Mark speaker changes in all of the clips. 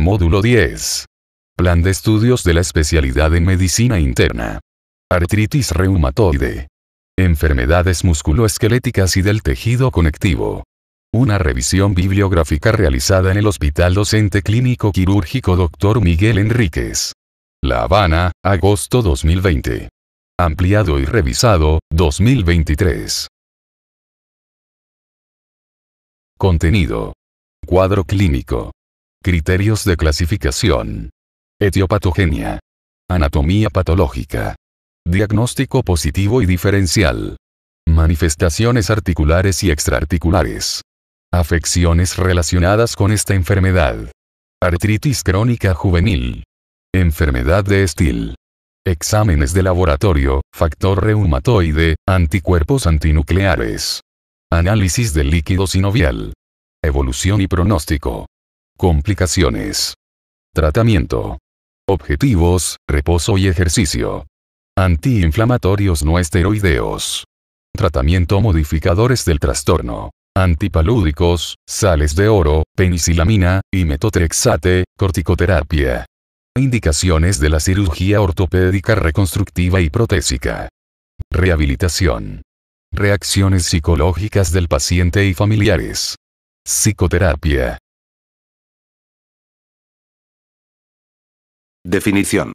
Speaker 1: Módulo 10. Plan de estudios de la especialidad en medicina interna. Artritis reumatoide. Enfermedades musculoesqueléticas y del tejido conectivo. Una revisión bibliográfica realizada en el Hospital Docente Clínico Quirúrgico Dr. Miguel Enríquez. La Habana, agosto 2020. Ampliado y revisado, 2023.
Speaker 2: Contenido. Cuadro
Speaker 1: clínico. Criterios de clasificación. Etiopatogenia. Anatomía patológica. Diagnóstico positivo y diferencial. Manifestaciones articulares y extraarticulares. Afecciones relacionadas con esta enfermedad. Artritis crónica juvenil. Enfermedad de Estil. Exámenes de laboratorio, factor reumatoide, anticuerpos antinucleares. Análisis del líquido sinovial. Evolución y pronóstico. Complicaciones. Tratamiento. Objetivos, reposo y ejercicio. Antiinflamatorios no esteroideos. Tratamiento modificadores del trastorno. Antipalúdicos, sales de oro, penicilamina, y metotrexate, corticoterapia. Indicaciones de la cirugía ortopédica reconstructiva y protésica. Rehabilitación. Reacciones psicológicas del paciente y familiares. Psicoterapia.
Speaker 2: Definición.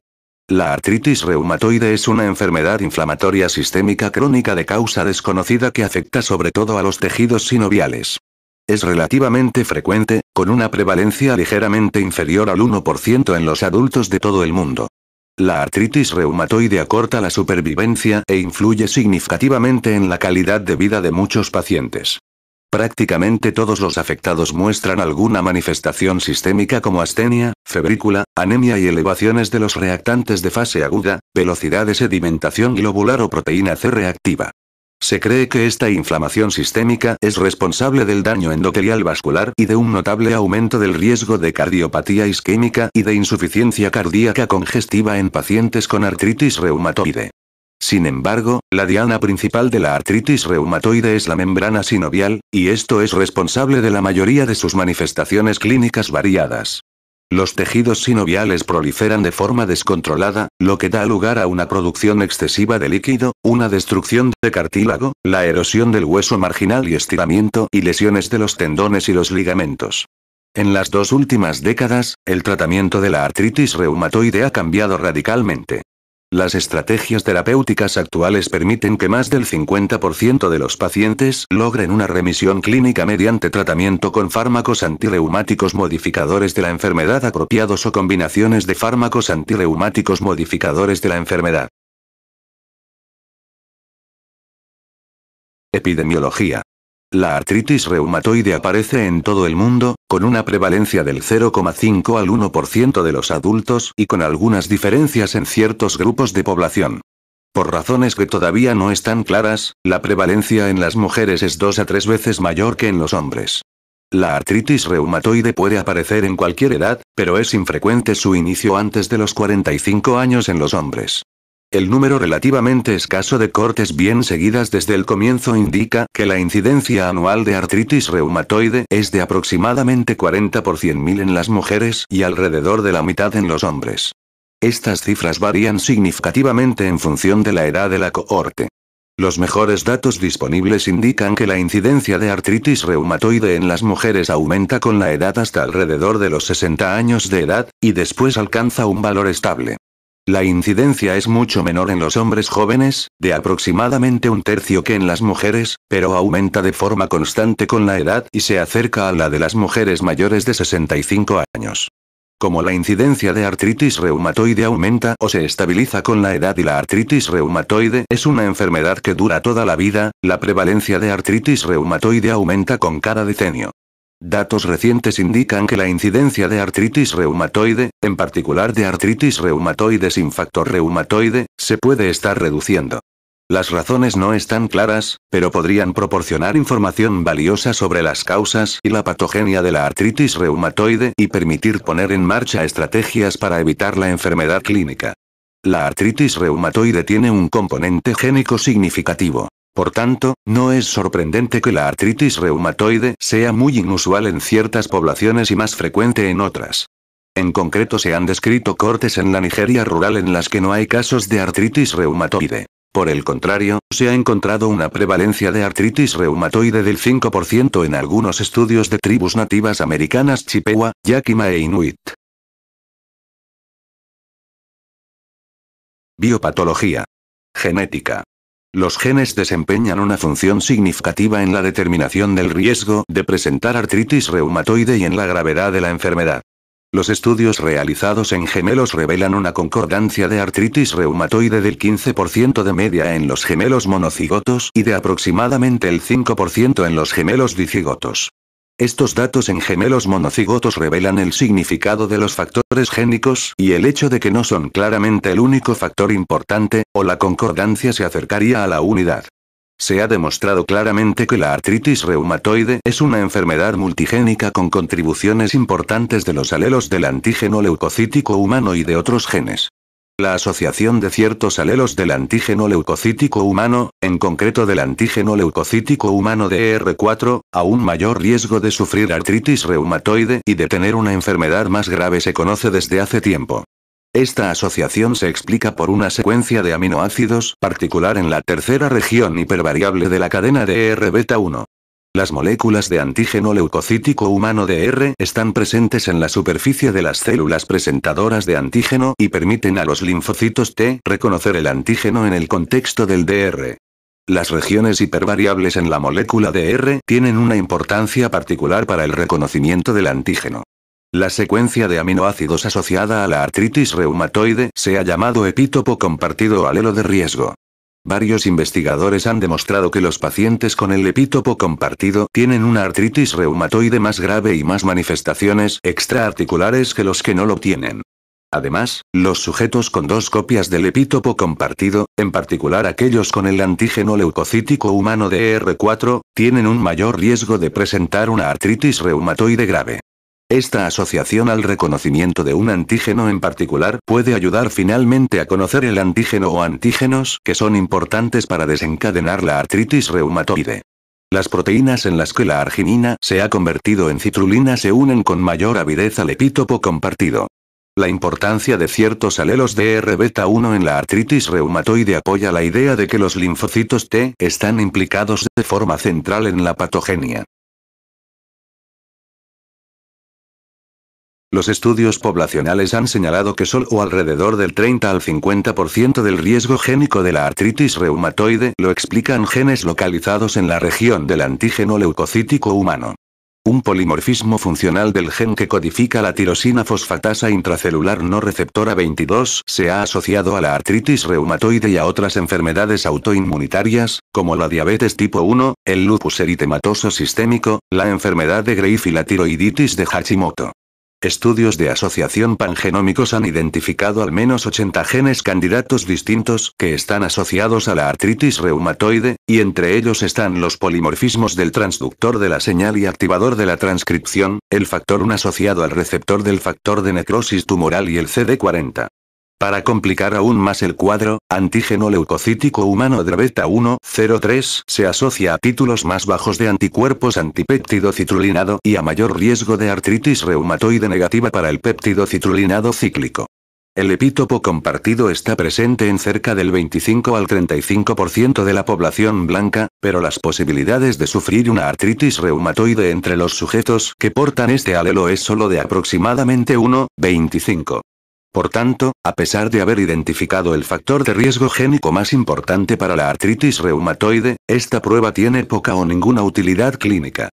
Speaker 3: La artritis reumatoide es una enfermedad inflamatoria sistémica crónica de causa desconocida que afecta sobre todo a los tejidos sinoviales. Es relativamente frecuente, con una prevalencia ligeramente inferior al 1% en los adultos de todo el mundo. La artritis reumatoide acorta la supervivencia e influye significativamente en la calidad de vida de muchos pacientes. Prácticamente todos los afectados muestran alguna manifestación sistémica como astenia, febrícula, anemia y elevaciones de los reactantes de fase aguda, velocidad de sedimentación globular o proteína C reactiva. Se cree que esta inflamación sistémica es responsable del daño endotelial vascular y de un notable aumento del riesgo de cardiopatía isquémica y de insuficiencia cardíaca congestiva en pacientes con artritis reumatoide. Sin embargo, la diana principal de la artritis reumatoide es la membrana sinovial, y esto es responsable de la mayoría de sus manifestaciones clínicas variadas. Los tejidos sinoviales proliferan de forma descontrolada, lo que da lugar a una producción excesiva de líquido, una destrucción de cartílago, la erosión del hueso marginal y estiramiento y lesiones de los tendones y los ligamentos. En las dos últimas décadas, el tratamiento de la artritis reumatoide ha cambiado radicalmente. Las estrategias terapéuticas actuales permiten que más del 50% de los pacientes logren una remisión clínica mediante tratamiento con fármacos antirreumáticos modificadores de la enfermedad apropiados o combinaciones de fármacos antirreumáticos
Speaker 2: modificadores de la enfermedad.
Speaker 3: Epidemiología. La artritis reumatoide aparece en todo el mundo, con una prevalencia del 0,5 al 1% de los adultos y con algunas diferencias en ciertos grupos de población. Por razones que todavía no están claras, la prevalencia en las mujeres es dos a tres veces mayor que en los hombres. La artritis reumatoide puede aparecer en cualquier edad, pero es infrecuente su inicio antes de los 45 años en los hombres. El número relativamente escaso de cortes bien seguidas desde el comienzo indica que la incidencia anual de artritis reumatoide es de aproximadamente 40 por 100.000 en las mujeres y alrededor de la mitad en los hombres. Estas cifras varían significativamente en función de la edad de la cohorte. Los mejores datos disponibles indican que la incidencia de artritis reumatoide en las mujeres aumenta con la edad hasta alrededor de los 60 años de edad, y después alcanza un valor estable. La incidencia es mucho menor en los hombres jóvenes, de aproximadamente un tercio que en las mujeres, pero aumenta de forma constante con la edad y se acerca a la de las mujeres mayores de 65 años. Como la incidencia de artritis reumatoide aumenta o se estabiliza con la edad y la artritis reumatoide es una enfermedad que dura toda la vida, la prevalencia de artritis reumatoide aumenta con cada decenio. Datos recientes indican que la incidencia de artritis reumatoide, en particular de artritis reumatoide sin factor reumatoide, se puede estar reduciendo. Las razones no están claras, pero podrían proporcionar información valiosa sobre las causas y la patogenia de la artritis reumatoide y permitir poner en marcha estrategias para evitar la enfermedad clínica. La artritis reumatoide tiene un componente génico significativo. Por tanto, no es sorprendente que la artritis reumatoide sea muy inusual en ciertas poblaciones y más frecuente en otras. En concreto se han descrito cortes en la Nigeria rural en las que no hay casos de artritis reumatoide. Por el contrario, se ha encontrado una prevalencia de artritis reumatoide del 5% en algunos estudios de tribus nativas americanas Chippewa, Yakima e Inuit. Biopatología. Genética. Los genes desempeñan una función significativa en la determinación del riesgo de presentar artritis reumatoide y en la gravedad de la enfermedad. Los estudios realizados en gemelos revelan una concordancia de artritis reumatoide del 15% de media en los gemelos monocigotos y de aproximadamente el 5% en los gemelos dicigotos. Estos datos en gemelos monocigotos revelan el significado de los factores génicos y el hecho de que no son claramente el único factor importante, o la concordancia se acercaría a la unidad. Se ha demostrado claramente que la artritis reumatoide es una enfermedad multigénica con contribuciones importantes de los alelos del antígeno leucocítico humano y de otros genes. La asociación de ciertos alelos del antígeno leucocítico humano, en concreto del antígeno leucocítico humano de e R4, a un mayor riesgo de sufrir artritis reumatoide y de tener una enfermedad más grave se conoce desde hace tiempo. Esta asociación se explica por una secuencia de aminoácidos particular en la tercera región hipervariable de la cadena de e R-beta 1. Las moléculas de antígeno leucocítico humano DR están presentes en la superficie de las células presentadoras de antígeno y permiten a los linfocitos T reconocer el antígeno en el contexto del DR. Las regiones hipervariables en la molécula DR tienen una importancia particular para el reconocimiento del antígeno. La secuencia de aminoácidos asociada a la artritis reumatoide se ha llamado epítopo compartido alelo de riesgo. Varios investigadores han demostrado que los pacientes con el epítopo compartido tienen una artritis reumatoide más grave y más manifestaciones extraarticulares que los que no lo tienen. Además, los sujetos con dos copias del epítopo compartido, en particular aquellos con el antígeno leucocítico humano dr e R4, tienen un mayor riesgo de presentar una artritis reumatoide grave. Esta asociación al reconocimiento de un antígeno en particular puede ayudar finalmente a conocer el antígeno o antígenos que son importantes para desencadenar la artritis reumatoide. Las proteínas en las que la arginina se ha convertido en citrulina se unen con mayor avidez al epítopo compartido. La importancia de ciertos alelos de R-beta-1 en la artritis reumatoide apoya la idea de que los linfocitos T están implicados de forma central en la patogenia. Los estudios poblacionales han señalado que solo alrededor del 30 al 50% del riesgo génico de la artritis reumatoide lo explican genes localizados en la región del antígeno leucocítico humano. Un polimorfismo funcional del gen que codifica la tirosina fosfatasa intracelular no receptora 22 se ha asociado a la artritis reumatoide y a otras enfermedades autoinmunitarias, como la diabetes tipo 1, el lupus eritematoso sistémico, la enfermedad de Greif y la tiroiditis de Hashimoto. Estudios de asociación pangenómicos han identificado al menos 80 genes candidatos distintos que están asociados a la artritis reumatoide, y entre ellos están los polimorfismos del transductor de la señal y activador de la transcripción, el factor 1 asociado al receptor del factor de necrosis tumoral y el CD40. Para complicar aún más el cuadro, antígeno leucocítico humano de 1,03 se asocia a títulos más bajos de anticuerpos antipéptido citrulinado y a mayor riesgo de artritis reumatoide negativa para el péptido citrulinado cíclico. El epítopo compartido está presente en cerca del 25 al 35% de la población blanca, pero las posibilidades de sufrir una artritis reumatoide entre los sujetos que portan este alelo es solo de aproximadamente 1,25. Por tanto, a pesar de haber identificado el factor de riesgo génico más importante para la artritis reumatoide, esta prueba tiene poca o ninguna utilidad clínica.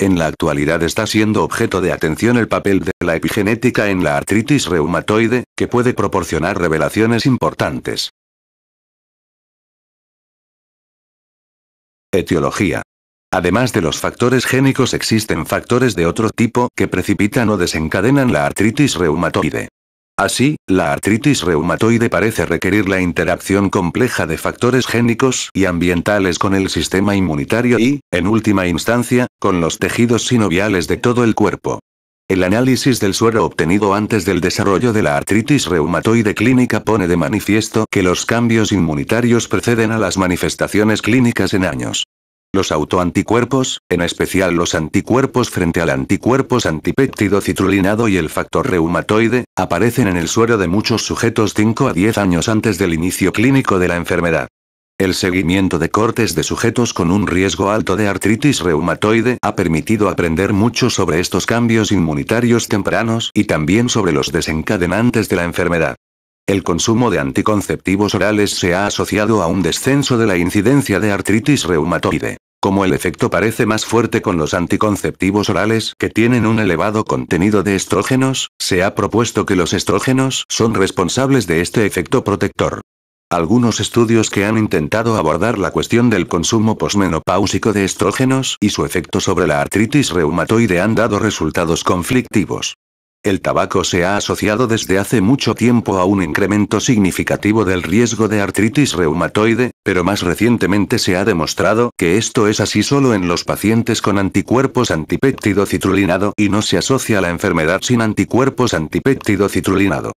Speaker 3: En la actualidad está siendo objeto de atención el papel de la epigenética en la artritis reumatoide, que puede proporcionar revelaciones
Speaker 2: importantes.
Speaker 3: Etiología. Además de los factores génicos existen factores de otro tipo que precipitan o desencadenan la artritis reumatoide. Así, la artritis reumatoide parece requerir la interacción compleja de factores génicos y ambientales con el sistema inmunitario y, en última instancia, con los tejidos sinoviales de todo el cuerpo. El análisis del suero obtenido antes del desarrollo de la artritis reumatoide clínica pone de manifiesto que los cambios inmunitarios preceden a las manifestaciones clínicas en años. Los autoanticuerpos, en especial los anticuerpos frente al anticuerpos antipéptido citrulinado y el factor reumatoide, aparecen en el suero de muchos sujetos 5 a 10 años antes del inicio clínico de la enfermedad. El seguimiento de cortes de sujetos con un riesgo alto de artritis reumatoide ha permitido aprender mucho sobre estos cambios inmunitarios tempranos y también sobre los desencadenantes de la enfermedad. El consumo de anticonceptivos orales se ha asociado a un descenso de la incidencia de artritis reumatoide. Como el efecto parece más fuerte con los anticonceptivos orales que tienen un elevado contenido de estrógenos, se ha propuesto que los estrógenos son responsables de este efecto protector. Algunos estudios que han intentado abordar la cuestión del consumo posmenopáusico de estrógenos y su efecto sobre la artritis reumatoide han dado resultados conflictivos. El tabaco se ha asociado desde hace mucho tiempo a un incremento significativo del riesgo de artritis reumatoide, pero más recientemente se ha demostrado que esto es así solo en los pacientes con anticuerpos antipéptido citrulinado y no se asocia a la enfermedad sin anticuerpos antipéptido citrulinado.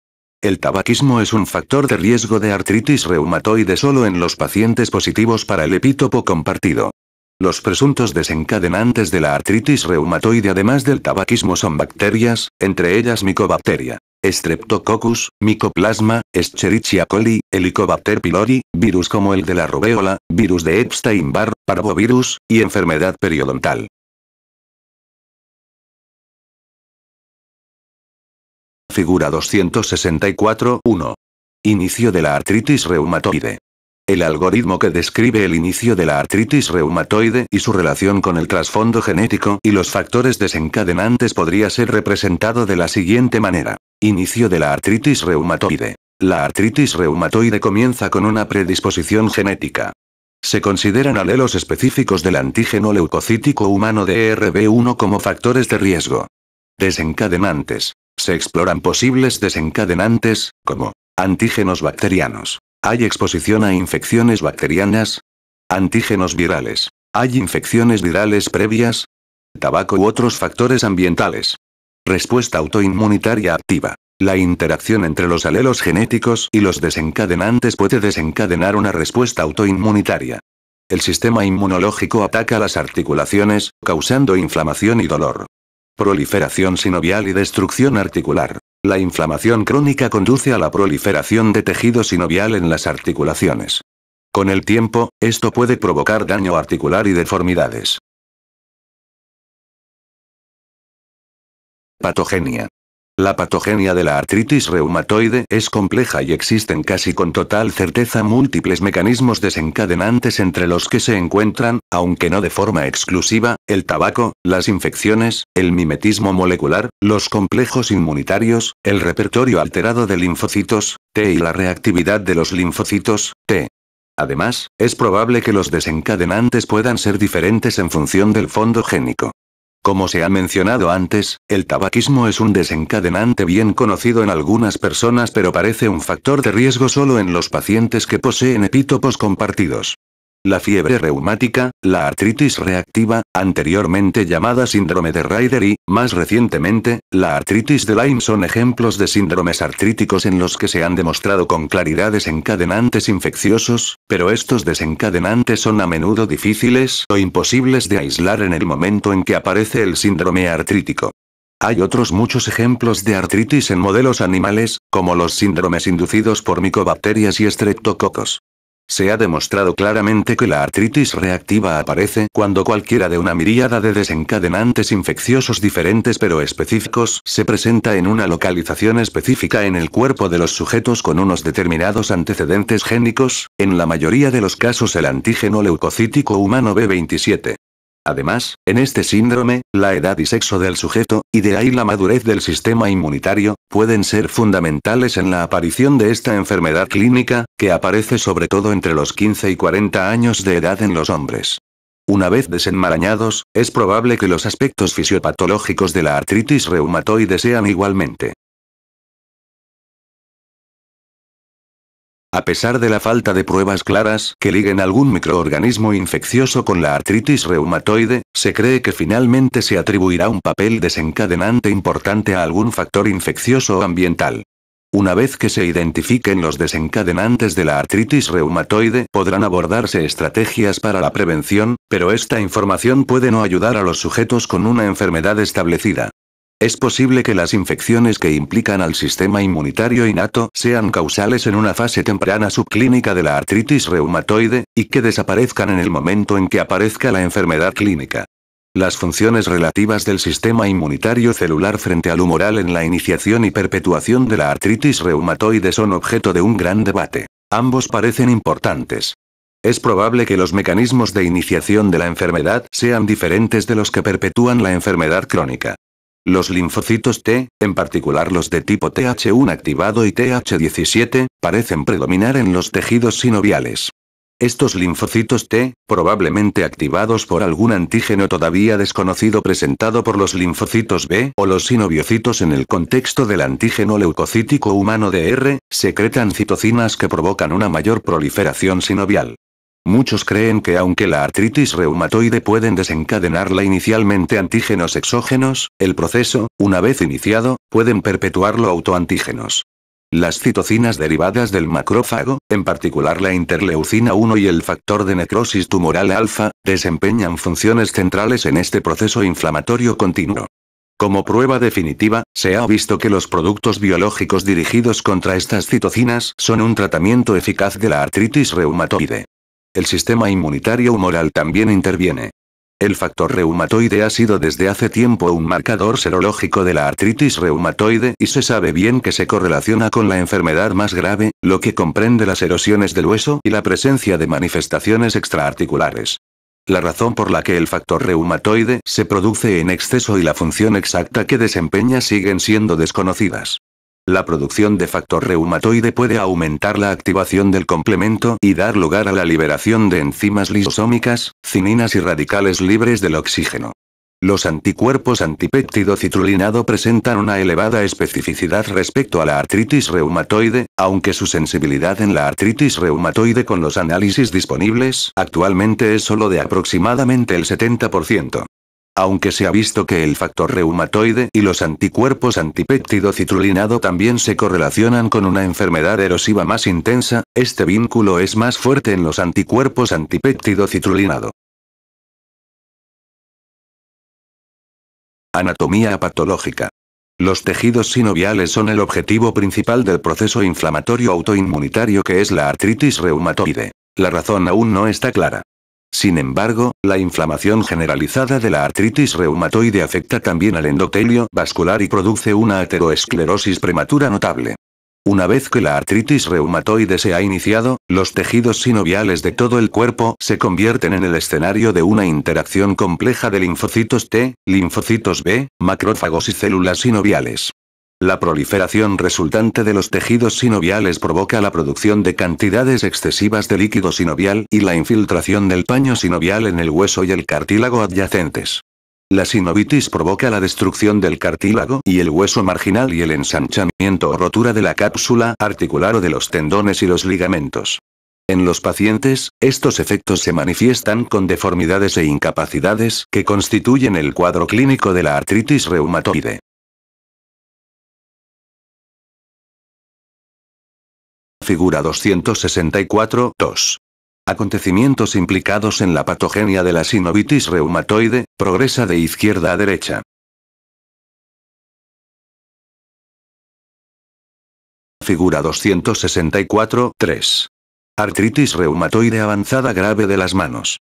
Speaker 3: El tabaquismo es un factor de riesgo de artritis reumatoide solo en los pacientes positivos para el epítopo compartido. Los presuntos desencadenantes de la artritis reumatoide además del tabaquismo son bacterias, entre ellas Mycobacteria. Streptococcus, Mycoplasma, Escherichia coli, Helicobacter pylori, virus como el de la rubéola, virus de Epstein-Barr, parvovirus,
Speaker 2: y enfermedad periodontal.
Speaker 3: Figura 264-1. Inicio de la artritis reumatoide. El algoritmo que describe el inicio de la artritis reumatoide y su relación con el trasfondo genético y los factores desencadenantes podría ser representado de la siguiente manera. Inicio de la artritis reumatoide. La artritis reumatoide comienza con una predisposición genética. Se consideran alelos específicos del antígeno leucocítico humano de rb 1 como factores de riesgo. Desencadenantes. Se exploran posibles desencadenantes, como antígenos bacterianos, hay exposición a infecciones bacterianas, antígenos virales, hay infecciones virales previas, tabaco u otros factores ambientales. Respuesta autoinmunitaria activa. La interacción entre los alelos genéticos y los desencadenantes puede desencadenar una respuesta autoinmunitaria. El sistema inmunológico ataca las articulaciones, causando inflamación y dolor proliferación sinovial y destrucción articular. La inflamación crónica conduce a la proliferación de tejido sinovial en las articulaciones. Con el tiempo, esto puede provocar daño articular y
Speaker 2: deformidades.
Speaker 3: Patogenia. La patogenia de la artritis reumatoide es compleja y existen casi con total certeza múltiples mecanismos desencadenantes entre los que se encuentran, aunque no de forma exclusiva, el tabaco, las infecciones, el mimetismo molecular, los complejos inmunitarios, el repertorio alterado de linfocitos, T y la reactividad de los linfocitos, T. Además, es probable que los desencadenantes puedan ser diferentes en función del fondo génico. Como se ha mencionado antes, el tabaquismo es un desencadenante bien conocido en algunas personas pero parece un factor de riesgo solo en los pacientes que poseen epítopos compartidos la fiebre reumática, la artritis reactiva, anteriormente llamada síndrome de Ryder y, más recientemente, la artritis de Lyme son ejemplos de síndromes artríticos en los que se han demostrado con claridad desencadenantes infecciosos, pero estos desencadenantes son a menudo difíciles o imposibles de aislar en el momento en que aparece el síndrome artrítico. Hay otros muchos ejemplos de artritis en modelos animales, como los síndromes inducidos por micobacterias y estreptococos. Se ha demostrado claramente que la artritis reactiva aparece cuando cualquiera de una miríada de desencadenantes infecciosos diferentes pero específicos se presenta en una localización específica en el cuerpo de los sujetos con unos determinados antecedentes génicos, en la mayoría de los casos el antígeno leucocítico humano B27. Además, en este síndrome, la edad y sexo del sujeto, y de ahí la madurez del sistema inmunitario, pueden ser fundamentales en la aparición de esta enfermedad clínica, que aparece sobre todo entre los 15 y 40 años de edad en los hombres. Una vez desenmarañados, es probable que los aspectos fisiopatológicos de la artritis reumatoide
Speaker 2: sean igualmente
Speaker 3: A pesar de la falta de pruebas claras que liguen algún microorganismo infeccioso con la artritis reumatoide, se cree que finalmente se atribuirá un papel desencadenante importante a algún factor infeccioso o ambiental. Una vez que se identifiquen los desencadenantes de la artritis reumatoide, podrán abordarse estrategias para la prevención, pero esta información puede no ayudar a los sujetos con una enfermedad establecida. Es posible que las infecciones que implican al sistema inmunitario innato sean causales en una fase temprana subclínica de la artritis reumatoide, y que desaparezcan en el momento en que aparezca la enfermedad clínica. Las funciones relativas del sistema inmunitario celular frente al humoral en la iniciación y perpetuación de la artritis reumatoide son objeto de un gran debate. Ambos parecen importantes. Es probable que los mecanismos de iniciación de la enfermedad sean diferentes de los que perpetúan la enfermedad crónica. Los linfocitos T, en particular los de tipo TH1 activado y TH17, parecen predominar en los tejidos sinoviales. Estos linfocitos T, probablemente activados por algún antígeno todavía desconocido presentado por los linfocitos B o los sinoviocitos en el contexto del antígeno leucocítico humano de R, secretan citocinas que provocan una mayor proliferación sinovial. Muchos creen que aunque la artritis reumatoide pueden desencadenarla inicialmente antígenos exógenos, el proceso, una vez iniciado, pueden perpetuarlo autoantígenos. Las citocinas derivadas del macrófago, en particular la interleucina 1 y el factor de necrosis tumoral alfa, desempeñan funciones centrales en este proceso inflamatorio continuo. Como prueba definitiva, se ha visto que los productos biológicos dirigidos contra estas citocinas son un tratamiento eficaz de la artritis reumatoide el sistema inmunitario humoral también interviene. El factor reumatoide ha sido desde hace tiempo un marcador serológico de la artritis reumatoide y se sabe bien que se correlaciona con la enfermedad más grave, lo que comprende las erosiones del hueso y la presencia de manifestaciones extraarticulares. La razón por la que el factor reumatoide se produce en exceso y la función exacta que desempeña siguen siendo desconocidas. La producción de factor reumatoide puede aumentar la activación del complemento y dar lugar a la liberación de enzimas lisosómicas, cininas y radicales libres del oxígeno. Los anticuerpos antipéptido citrulinado presentan una elevada especificidad respecto a la artritis reumatoide, aunque su sensibilidad en la artritis reumatoide con los análisis disponibles actualmente es solo de aproximadamente el 70% aunque se ha visto que el factor reumatoide y los anticuerpos antipéptido citrulinado también se correlacionan con una enfermedad erosiva más intensa, este vínculo es más fuerte en los anticuerpos antipéptido citrulinado.
Speaker 2: Anatomía patológica.
Speaker 3: Los tejidos sinoviales son el objetivo principal del proceso inflamatorio autoinmunitario que es la artritis reumatoide. La razón aún no está clara. Sin embargo, la inflamación generalizada de la artritis reumatoide afecta también al endotelio vascular y produce una ateroesclerosis prematura notable. Una vez que la artritis reumatoide se ha iniciado, los tejidos sinoviales de todo el cuerpo se convierten en el escenario de una interacción compleja de linfocitos T, linfocitos B, macrófagos y células sinoviales. La proliferación resultante de los tejidos sinoviales provoca la producción de cantidades excesivas de líquido sinovial y la infiltración del paño sinovial en el hueso y el cartílago adyacentes. La sinovitis provoca la destrucción del cartílago y el hueso marginal y el ensanchamiento o rotura de la cápsula articular o de los tendones y los ligamentos. En los pacientes, estos efectos se manifiestan con deformidades e incapacidades que constituyen el cuadro clínico de la artritis reumatoide. Figura 264. 2. Acontecimientos implicados en la patogenia de la sinovitis reumatoide, progresa de izquierda a derecha.
Speaker 2: Figura 264.
Speaker 3: 3. Artritis reumatoide avanzada grave de las manos.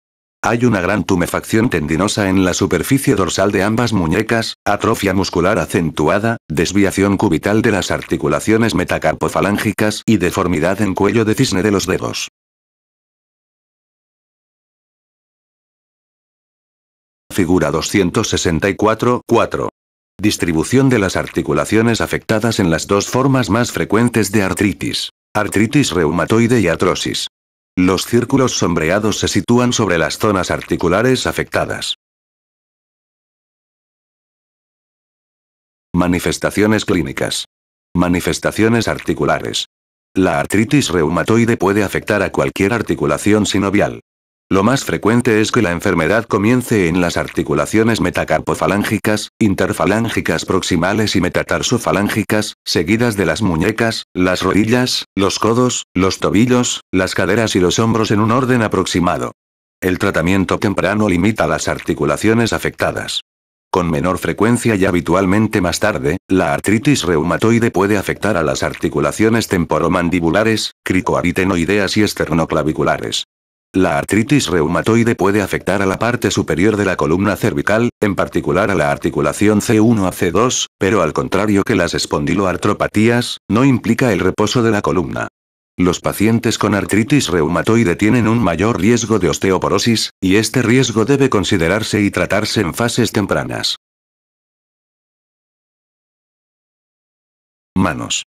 Speaker 3: Hay una gran tumefacción tendinosa en la superficie dorsal de ambas muñecas, atrofia muscular acentuada, desviación cubital de las articulaciones metacarpofalángicas y deformidad en cuello
Speaker 2: de cisne de los dedos.
Speaker 3: Figura 264 4. Distribución de las articulaciones afectadas en las dos formas más frecuentes de artritis. Artritis reumatoide y artrosis. Los círculos sombreados se sitúan sobre las zonas articulares
Speaker 2: afectadas.
Speaker 3: Manifestaciones clínicas. Manifestaciones articulares. La artritis reumatoide puede afectar a cualquier articulación sinovial. Lo más frecuente es que la enfermedad comience en las articulaciones metacarpofalángicas, interfalángicas proximales y metatarsofalángicas, seguidas de las muñecas, las rodillas, los codos, los tobillos, las caderas y los hombros en un orden aproximado. El tratamiento temprano limita las articulaciones afectadas. Con menor frecuencia y habitualmente más tarde, la artritis reumatoide puede afectar a las articulaciones temporomandibulares, cricoaritenoideas y esternoclaviculares. La artritis reumatoide puede afectar a la parte superior de la columna cervical, en particular a la articulación C1 a C2, pero al contrario que las espondiloartropatías, no implica el reposo de la columna. Los pacientes con artritis reumatoide tienen un mayor riesgo de osteoporosis, y este riesgo debe considerarse y tratarse en fases tempranas. Manos.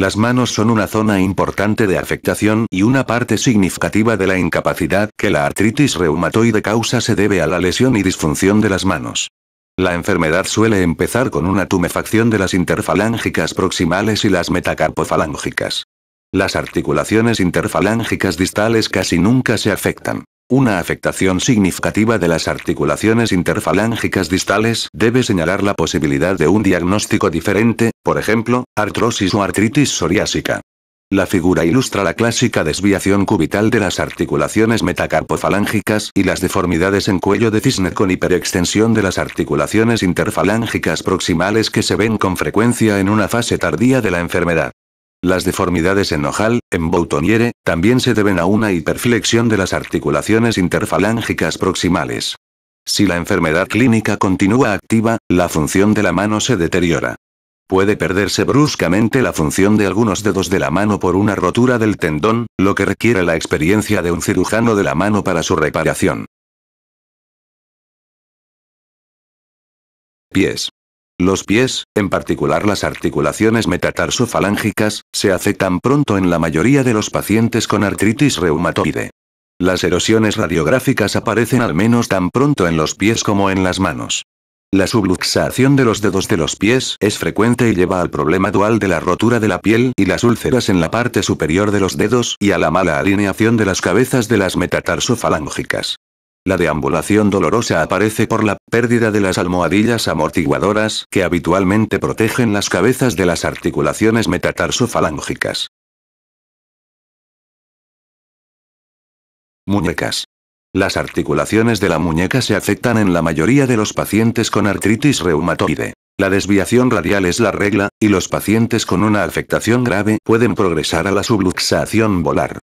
Speaker 3: Las manos son una zona importante de afectación y una parte significativa de la incapacidad que la artritis reumatoide causa se debe a la lesión y disfunción de las manos. La enfermedad suele empezar con una tumefacción de las interfalángicas proximales y las metacarpofalángicas. Las articulaciones interfalángicas distales casi nunca se afectan. Una afectación significativa de las articulaciones interfalángicas distales debe señalar la posibilidad de un diagnóstico diferente, por ejemplo, artrosis o artritis psoriásica. La figura ilustra la clásica desviación cubital de las articulaciones metacarpofalángicas y las deformidades en cuello de cisne con hiperextensión de las articulaciones interfalángicas proximales que se ven con frecuencia en una fase tardía de la enfermedad. Las deformidades en ojal, en boutoniere, también se deben a una hiperflexión de las articulaciones interfalángicas proximales. Si la enfermedad clínica continúa activa, la función de la mano se deteriora. Puede perderse bruscamente la función de algunos dedos de la mano por una rotura del tendón, lo que requiere la experiencia de un cirujano de la mano para su reparación.
Speaker 2: Pies. Los pies, en particular
Speaker 3: las articulaciones metatarsofalángicas, se afectan pronto en la mayoría de los pacientes con artritis reumatoide. Las erosiones radiográficas aparecen al menos tan pronto en los pies como en las manos. La subluxación de los dedos de los pies es frecuente y lleva al problema dual de la rotura de la piel y las úlceras en la parte superior de los dedos y a la mala alineación de las cabezas de las metatarsofalángicas. La deambulación dolorosa aparece por la pérdida de las almohadillas amortiguadoras que habitualmente protegen las cabezas de las articulaciones metatarsofalángicas. Muñecas. Las articulaciones de la muñeca se afectan en la mayoría de los pacientes con artritis reumatoide. La desviación radial es la regla, y los pacientes con una afectación grave pueden progresar a la subluxación volar.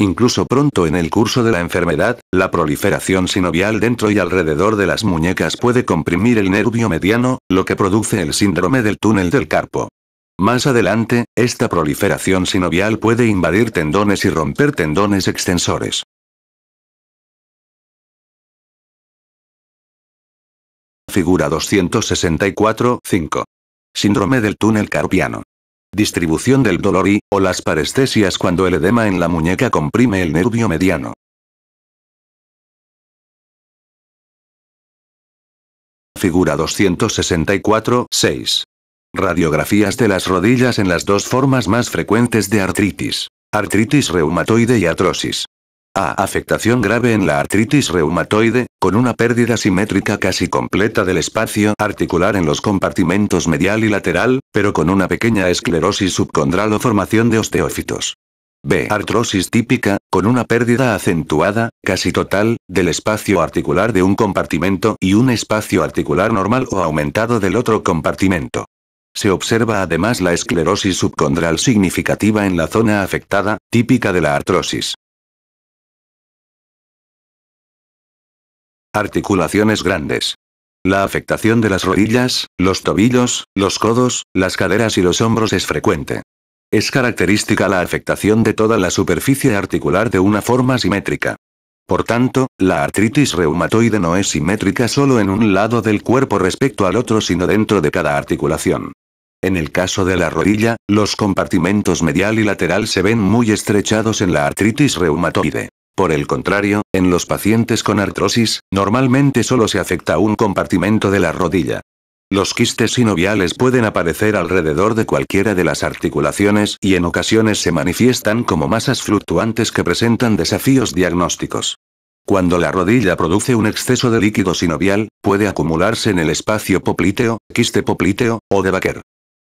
Speaker 3: Incluso pronto en el curso de la enfermedad, la proliferación sinovial dentro y alrededor de las muñecas puede comprimir el nervio mediano, lo que produce el síndrome del túnel del carpo. Más adelante, esta proliferación sinovial puede invadir tendones y
Speaker 2: romper tendones extensores.
Speaker 3: Figura 264.5. Síndrome del túnel carpiano. Distribución del dolor y, o las parestesias cuando el edema en la
Speaker 2: muñeca comprime el nervio mediano.
Speaker 3: Figura 264, 6. Radiografías de las rodillas en las dos formas más frecuentes de artritis. Artritis reumatoide y artrosis. A. Afectación grave en la artritis reumatoide, con una pérdida simétrica casi completa del espacio articular en los compartimentos medial y lateral, pero con una pequeña esclerosis subcondral o formación de osteófitos. B. Artrosis típica, con una pérdida acentuada, casi total, del espacio articular de un compartimento y un espacio articular normal o aumentado del otro compartimento. Se observa además la esclerosis subcondral significativa en la zona afectada, típica de la
Speaker 2: artrosis. articulaciones
Speaker 3: grandes. La afectación de las rodillas, los tobillos, los codos, las caderas y los hombros es frecuente. Es característica la afectación de toda la superficie articular de una forma simétrica. Por tanto, la artritis reumatoide no es simétrica solo en un lado del cuerpo respecto al otro, sino dentro de cada articulación. En el caso de la rodilla, los compartimentos medial y lateral se ven muy estrechados en la artritis reumatoide. Por el contrario, en los pacientes con artrosis, normalmente solo se afecta un compartimento de la rodilla. Los quistes sinoviales pueden aparecer alrededor de cualquiera de las articulaciones y en ocasiones se manifiestan como masas fluctuantes que presentan desafíos diagnósticos. Cuando la rodilla produce un exceso de líquido sinovial, puede acumularse en el espacio popliteo, quiste popliteo, o de Baker.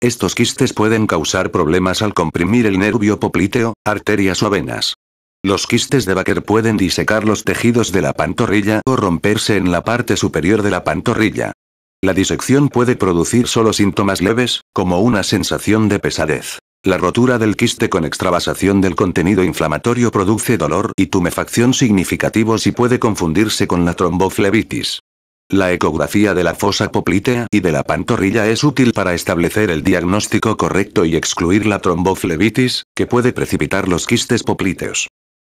Speaker 3: Estos quistes pueden causar problemas al comprimir el nervio popliteo, arterias o venas. Los quistes de Baker pueden disecar los tejidos de la pantorrilla o romperse en la parte superior de la pantorrilla. La disección puede producir solo síntomas leves, como una sensación de pesadez. La rotura del quiste con extravasación del contenido inflamatorio produce dolor y tumefacción significativos y puede confundirse con la tromboflebitis. La ecografía de la fosa poplitea y de la pantorrilla es útil para establecer el diagnóstico correcto y excluir la tromboflebitis, que puede precipitar los quistes popliteos.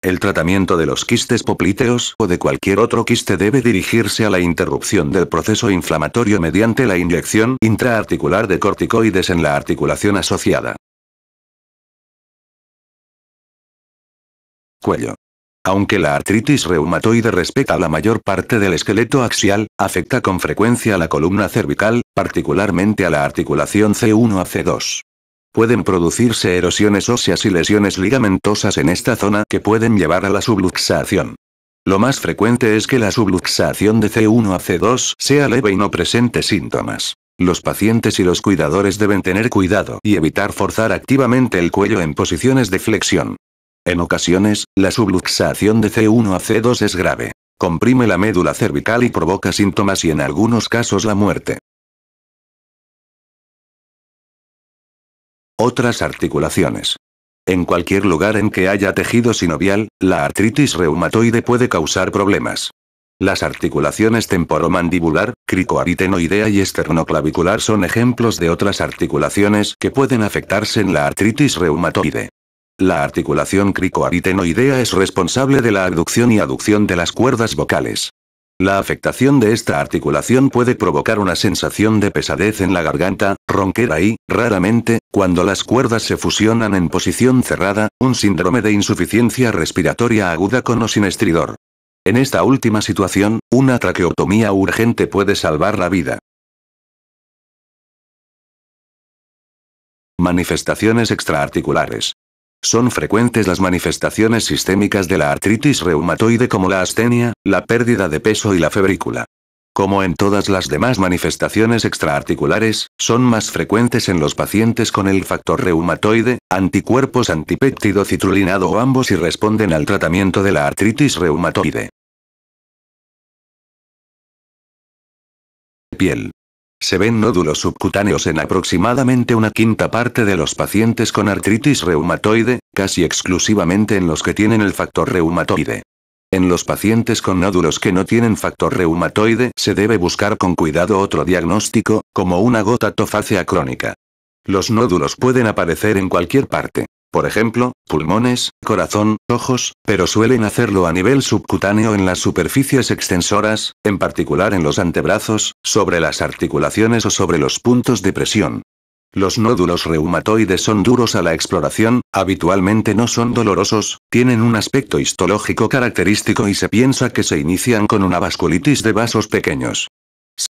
Speaker 3: El tratamiento de los quistes poplíteos o de cualquier otro quiste debe dirigirse a la interrupción del proceso inflamatorio mediante la inyección intraarticular de corticoides en
Speaker 2: la articulación asociada.
Speaker 3: Cuello. Aunque la artritis reumatoide respeta la mayor parte del esqueleto axial, afecta con frecuencia a la columna cervical, particularmente a la articulación C1 a C2. Pueden producirse erosiones óseas y lesiones ligamentosas en esta zona que pueden llevar a la subluxación. Lo más frecuente es que la subluxación de C1 a C2 sea leve y no presente síntomas. Los pacientes y los cuidadores deben tener cuidado y evitar forzar activamente el cuello en posiciones de flexión. En ocasiones, la subluxación de C1 a C2 es grave. Comprime la médula cervical y provoca síntomas y en algunos casos la muerte. otras articulaciones. En cualquier lugar en que haya tejido sinovial, la artritis reumatoide puede causar problemas. Las articulaciones temporomandibular, cricoaritenoidea y esternoclavicular son ejemplos de otras articulaciones que pueden afectarse en la artritis reumatoide. La articulación cricoaritenoidea es responsable de la abducción y aducción de las cuerdas vocales. La afectación de esta articulación puede provocar una sensación de pesadez en la garganta, ronquera y, raramente, cuando las cuerdas se fusionan en posición cerrada, un síndrome de insuficiencia respiratoria aguda con o sin estridor. En esta última situación, una traqueotomía
Speaker 2: urgente puede salvar la vida.
Speaker 3: Manifestaciones extraarticulares. Son frecuentes las manifestaciones sistémicas de la artritis reumatoide como la astenia, la pérdida de peso y la febrícula. Como en todas las demás manifestaciones extraarticulares, son más frecuentes en los pacientes con el factor reumatoide, anticuerpos antipéptido citrulinado o ambos y responden al tratamiento de la artritis reumatoide. Piel. Se ven nódulos subcutáneos en aproximadamente una quinta parte de los pacientes con artritis reumatoide, casi exclusivamente en los que tienen el factor reumatoide. En los pacientes con nódulos que no tienen factor reumatoide se debe buscar con cuidado otro diagnóstico, como una gota tofácea crónica. Los nódulos pueden aparecer en cualquier parte. Por ejemplo, pulmones, corazón, ojos, pero suelen hacerlo a nivel subcutáneo en las superficies extensoras, en particular en los antebrazos, sobre las articulaciones o sobre los puntos de presión. Los nódulos reumatoides son duros a la exploración, habitualmente no son dolorosos, tienen un aspecto histológico característico y se piensa que se inician con una vasculitis de vasos pequeños.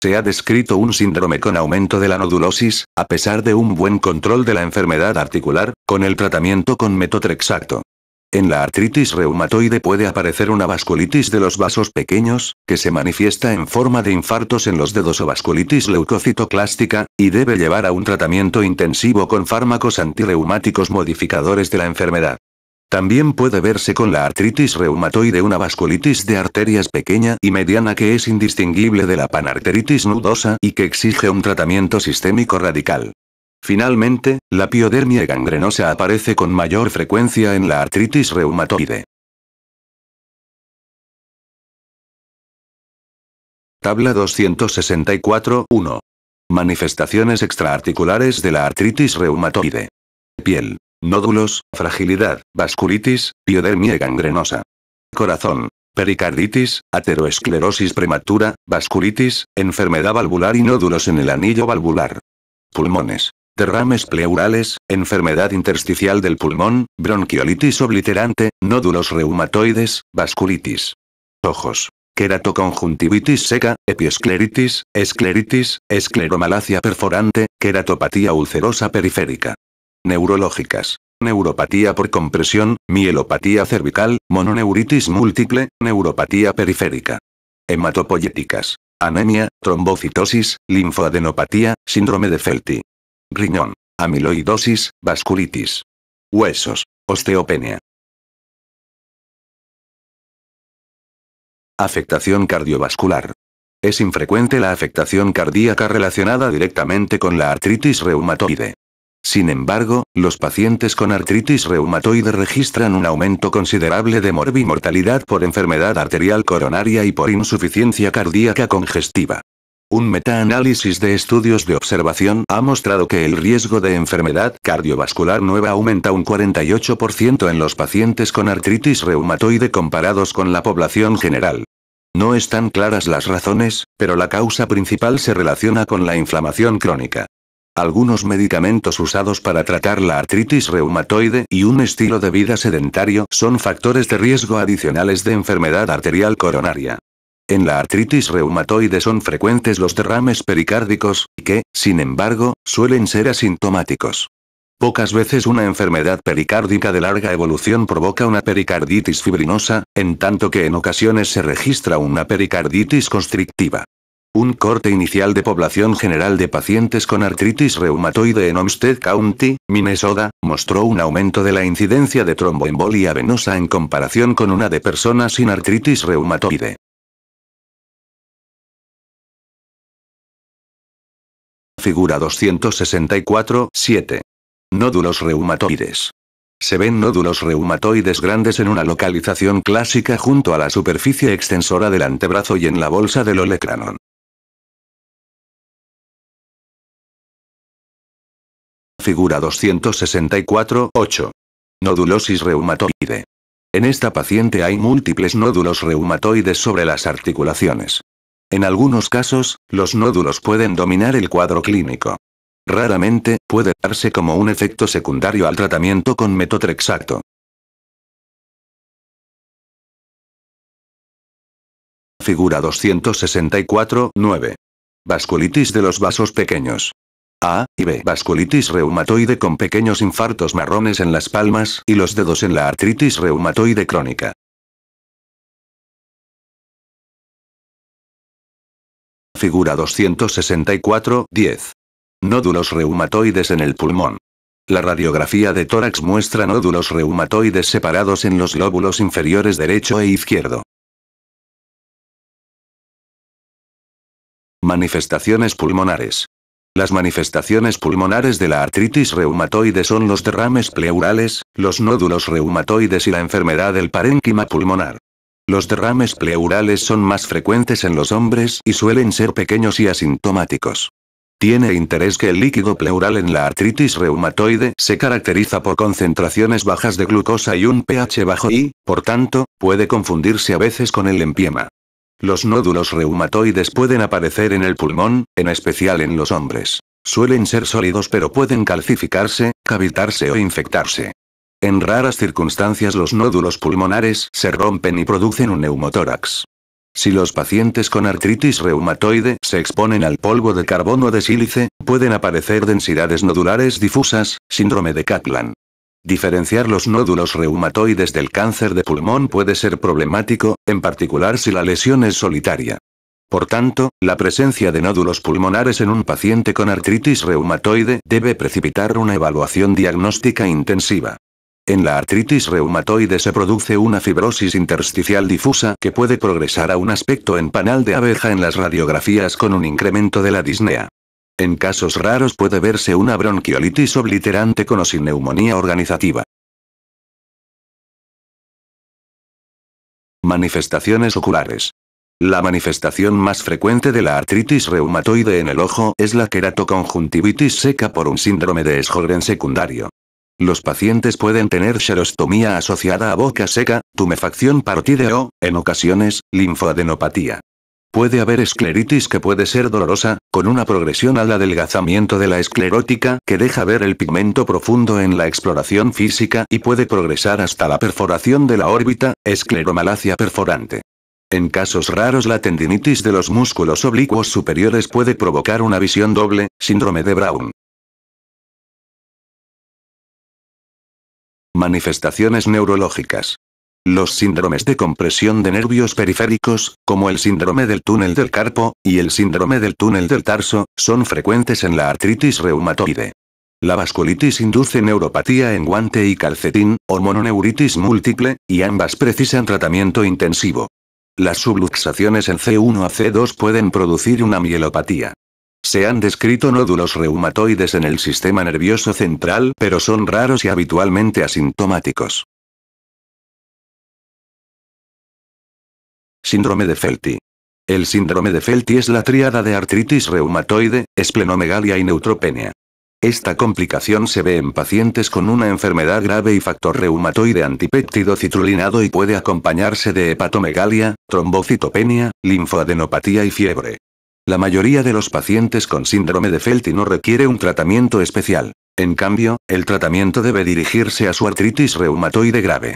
Speaker 3: Se ha descrito un síndrome con aumento de la nodulosis, a pesar de un buen control de la enfermedad articular, con el tratamiento con metotrexato. En la artritis reumatoide puede aparecer una vasculitis de los vasos pequeños, que se manifiesta en forma de infartos en los dedos o vasculitis leucocitoclástica, y debe llevar a un tratamiento intensivo con fármacos antirreumáticos modificadores de la enfermedad. También puede verse con la artritis reumatoide una vasculitis de arterias pequeña y mediana que es indistinguible de la panarteritis nudosa y que exige un tratamiento sistémico radical. Finalmente, la piodermia gangrenosa aparece con mayor frecuencia en la artritis reumatoide. Tabla 264-1. Manifestaciones extraarticulares de la artritis reumatoide. Piel nódulos, fragilidad, vasculitis, piodermia gangrenosa. Corazón. Pericarditis, ateroesclerosis prematura, vasculitis, enfermedad valvular y nódulos en el anillo valvular. Pulmones. Derrames pleurales, enfermedad intersticial del pulmón, bronquiolitis obliterante, nódulos reumatoides, vasculitis. Ojos. Queratoconjuntivitis seca, epiescleritis, escleritis, escleromalacia perforante, queratopatía ulcerosa periférica neurológicas, neuropatía por compresión, mielopatía cervical, mononeuritis múltiple, neuropatía periférica, hematopoyéticas, anemia, trombocitosis, linfoadenopatía, síndrome de Felty, riñón, amiloidosis, vasculitis, huesos, osteopenia.
Speaker 2: Afectación cardiovascular.
Speaker 3: Es infrecuente la afectación cardíaca relacionada directamente con la artritis reumatoide. Sin embargo, los pacientes con artritis reumatoide registran un aumento considerable de morbimortalidad por enfermedad arterial coronaria y por insuficiencia cardíaca congestiva. Un metaanálisis de estudios de observación ha mostrado que el riesgo de enfermedad cardiovascular nueva aumenta un 48% en los pacientes con artritis reumatoide comparados con la población general. No están claras las razones, pero la causa principal se relaciona con la inflamación crónica algunos medicamentos usados para tratar la artritis reumatoide y un estilo de vida sedentario son factores de riesgo adicionales de enfermedad arterial coronaria. En la artritis reumatoide son frecuentes los derrames pericárdicos, que, sin embargo, suelen ser asintomáticos. Pocas veces una enfermedad pericárdica de larga evolución provoca una pericarditis fibrinosa, en tanto que en ocasiones se registra una pericarditis constrictiva. Un corte inicial de población general de pacientes con artritis reumatoide en Homestead County, Minnesota, mostró un aumento de la incidencia de tromboembolia venosa en comparación con una de personas sin artritis reumatoide.
Speaker 2: Figura 264,
Speaker 3: 7. Nódulos reumatoides. Se ven nódulos reumatoides grandes en una localización clásica junto a la superficie extensora del antebrazo y en la bolsa del olecranon. Figura 264, 8. Nodulosis reumatoide. En esta paciente hay múltiples nódulos reumatoides sobre las articulaciones. En algunos casos, los nódulos pueden dominar el cuadro clínico. Raramente, puede darse como un efecto secundario al tratamiento con metotrexato.
Speaker 2: Figura 264-9.
Speaker 3: Vasculitis de los vasos pequeños. A y B. Vasculitis reumatoide con pequeños infartos marrones en las palmas y los dedos en la artritis reumatoide crónica. Figura 264, 10. Nódulos reumatoides en el pulmón. La radiografía de tórax muestra nódulos reumatoides separados en los lóbulos
Speaker 2: inferiores derecho e izquierdo.
Speaker 3: Manifestaciones pulmonares. Las manifestaciones pulmonares de la artritis reumatoide son los derrames pleurales, los nódulos reumatoides y la enfermedad del parénquima pulmonar. Los derrames pleurales son más frecuentes en los hombres y suelen ser pequeños y asintomáticos. Tiene interés que el líquido pleural en la artritis reumatoide se caracteriza por concentraciones bajas de glucosa y un pH bajo y, por tanto, puede confundirse a veces con el empiema. Los nódulos reumatoides pueden aparecer en el pulmón, en especial en los hombres. Suelen ser sólidos pero pueden calcificarse, cavitarse o infectarse. En raras circunstancias los nódulos pulmonares se rompen y producen un neumotórax. Si los pacientes con artritis reumatoide se exponen al polvo de carbono de sílice, pueden aparecer densidades nodulares difusas, síndrome de Kaplan. Diferenciar los nódulos reumatoides del cáncer de pulmón puede ser problemático, en particular si la lesión es solitaria. Por tanto, la presencia de nódulos pulmonares en un paciente con artritis reumatoide debe precipitar una evaluación diagnóstica intensiva. En la artritis reumatoide se produce una fibrosis intersticial difusa que puede progresar a un aspecto en panal de abeja en las radiografías con un incremento de la disnea. En casos raros puede verse una bronquiolitis obliterante con o sin neumonía organizativa. Manifestaciones oculares. La manifestación más frecuente de la artritis reumatoide en el ojo es la queratoconjuntivitis seca por un síndrome de Sjögren secundario. Los pacientes pueden tener xerostomía asociada a boca seca, tumefacción o, en ocasiones, linfoadenopatía. Puede haber escleritis que puede ser dolorosa, con una progresión al adelgazamiento de la esclerótica que deja ver el pigmento profundo en la exploración física y puede progresar hasta la perforación de la órbita, escleromalacia perforante. En casos raros la tendinitis de los músculos oblicuos superiores puede provocar una visión doble, síndrome de Brown. Manifestaciones neurológicas. Los síndromes de compresión de nervios periféricos, como el síndrome del túnel del carpo, y el síndrome del túnel del tarso, son frecuentes en la artritis reumatoide. La vasculitis induce neuropatía en guante y calcetín, o mononeuritis múltiple, y ambas precisan tratamiento intensivo. Las subluxaciones en C1 a C2 pueden producir una mielopatía. Se han descrito nódulos reumatoides en el sistema nervioso central, pero son raros y habitualmente asintomáticos.
Speaker 2: Síndrome de Felty. El síndrome de Felty es
Speaker 3: la tríada de artritis reumatoide, esplenomegalia y neutropenia. Esta complicación se ve en pacientes con una enfermedad grave y factor reumatoide antipéptido citrulinado y puede acompañarse de hepatomegalia, trombocitopenia, linfoadenopatía y fiebre. La mayoría de los pacientes con síndrome de Felty no requiere un tratamiento especial. En cambio, el tratamiento debe dirigirse a su artritis reumatoide grave.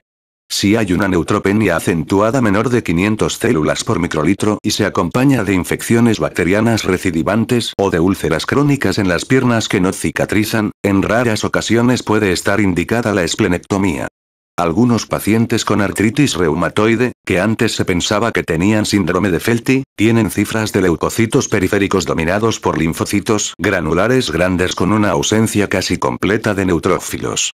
Speaker 3: Si hay una neutropenia acentuada menor de 500 células por microlitro y se acompaña de infecciones bacterianas recidivantes o de úlceras crónicas en las piernas que no cicatrizan, en raras ocasiones puede estar indicada la esplenectomía. Algunos pacientes con artritis reumatoide, que antes se pensaba que tenían síndrome de Felty, tienen cifras de leucocitos periféricos dominados por linfocitos granulares grandes con una ausencia casi completa de neutrófilos.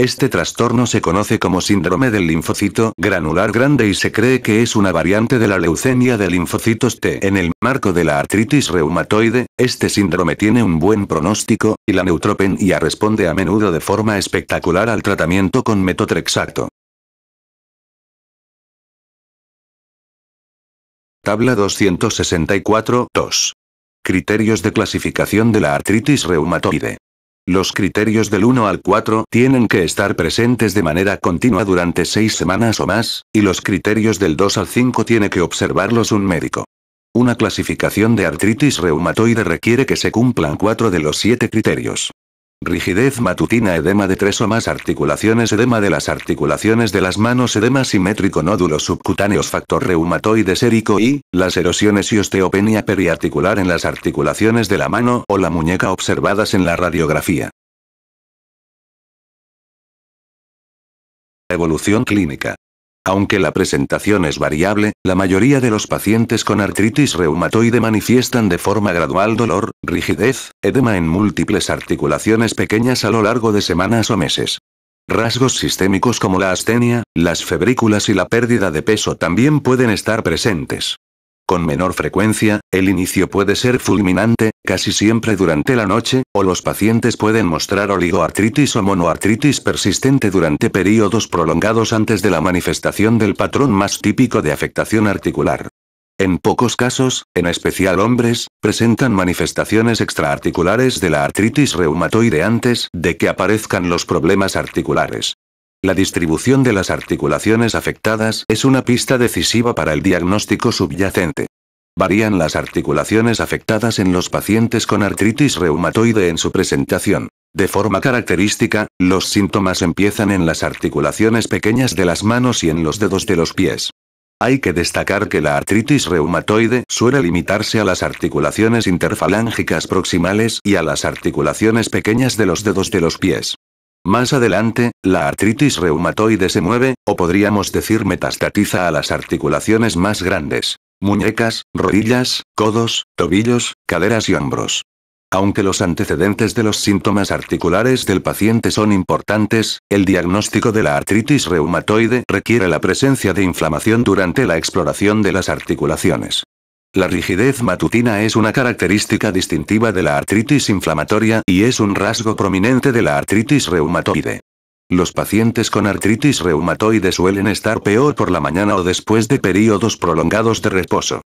Speaker 3: Este trastorno se conoce como síndrome del linfocito granular grande y se cree que es una variante de la leucemia de linfocitos T. En el marco de la artritis reumatoide, este síndrome tiene un buen pronóstico, y la neutropenia responde a menudo de forma espectacular al tratamiento con metotrexato.
Speaker 2: Tabla 264-2.
Speaker 3: Criterios de clasificación de la artritis reumatoide. Los criterios del 1 al 4 tienen que estar presentes de manera continua durante 6 semanas o más, y los criterios del 2 al 5 tiene que observarlos un médico. Una clasificación de artritis reumatoide requiere que se cumplan 4 de los 7 criterios. Rigidez matutina edema de tres o más articulaciones edema de las articulaciones de las manos edema simétrico nódulos subcutáneos factor reumatoide sérico y, las erosiones y osteopenia periarticular en las articulaciones de la mano o la muñeca observadas en la radiografía.
Speaker 2: Evolución clínica
Speaker 3: aunque la presentación es variable, la mayoría de los pacientes con artritis reumatoide manifiestan de forma gradual dolor, rigidez, edema en múltiples articulaciones pequeñas a lo largo de semanas o meses. Rasgos sistémicos como la astenia, las febrículas y la pérdida de peso también pueden estar presentes. Con menor frecuencia, el inicio puede ser fulminante, casi siempre durante la noche, o los pacientes pueden mostrar oligoartritis o monoartritis persistente durante períodos prolongados antes de la manifestación del patrón más típico de afectación articular. En pocos casos, en especial hombres, presentan manifestaciones extraarticulares de la artritis reumatoide antes de que aparezcan los problemas articulares. La distribución de las articulaciones afectadas es una pista decisiva para el diagnóstico subyacente. Varían las articulaciones afectadas en los pacientes con artritis reumatoide en su presentación. De forma característica, los síntomas empiezan en las articulaciones pequeñas de las manos y en los dedos de los pies. Hay que destacar que la artritis reumatoide suele limitarse a las articulaciones interfalángicas proximales y a las articulaciones pequeñas de los dedos de los pies. Más adelante, la artritis reumatoide se mueve, o podríamos decir metastatiza a las articulaciones más grandes. Muñecas, rodillas, codos, tobillos, caderas y hombros. Aunque los antecedentes de los síntomas articulares del paciente son importantes, el diagnóstico de la artritis reumatoide requiere la presencia de inflamación durante la exploración de las articulaciones. La rigidez matutina es una característica distintiva de la artritis inflamatoria y es un rasgo prominente de la artritis reumatoide. Los pacientes con artritis reumatoide suelen estar peor por la mañana o después de periodos prolongados de reposo.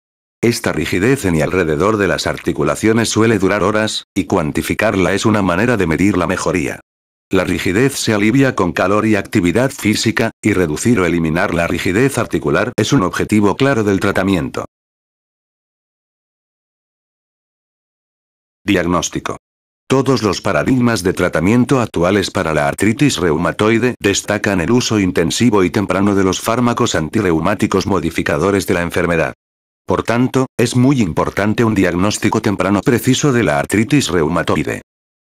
Speaker 3: Esta rigidez en y alrededor de las articulaciones suele durar horas, y cuantificarla es una manera de medir la mejoría. La rigidez se alivia con calor y actividad física, y reducir o eliminar la rigidez articular es un objetivo claro del tratamiento. Diagnóstico. Todos los paradigmas de tratamiento actuales para la artritis reumatoide destacan el uso intensivo y temprano de los fármacos antirreumáticos modificadores de la enfermedad. Por tanto, es muy importante un diagnóstico temprano preciso de la artritis reumatoide.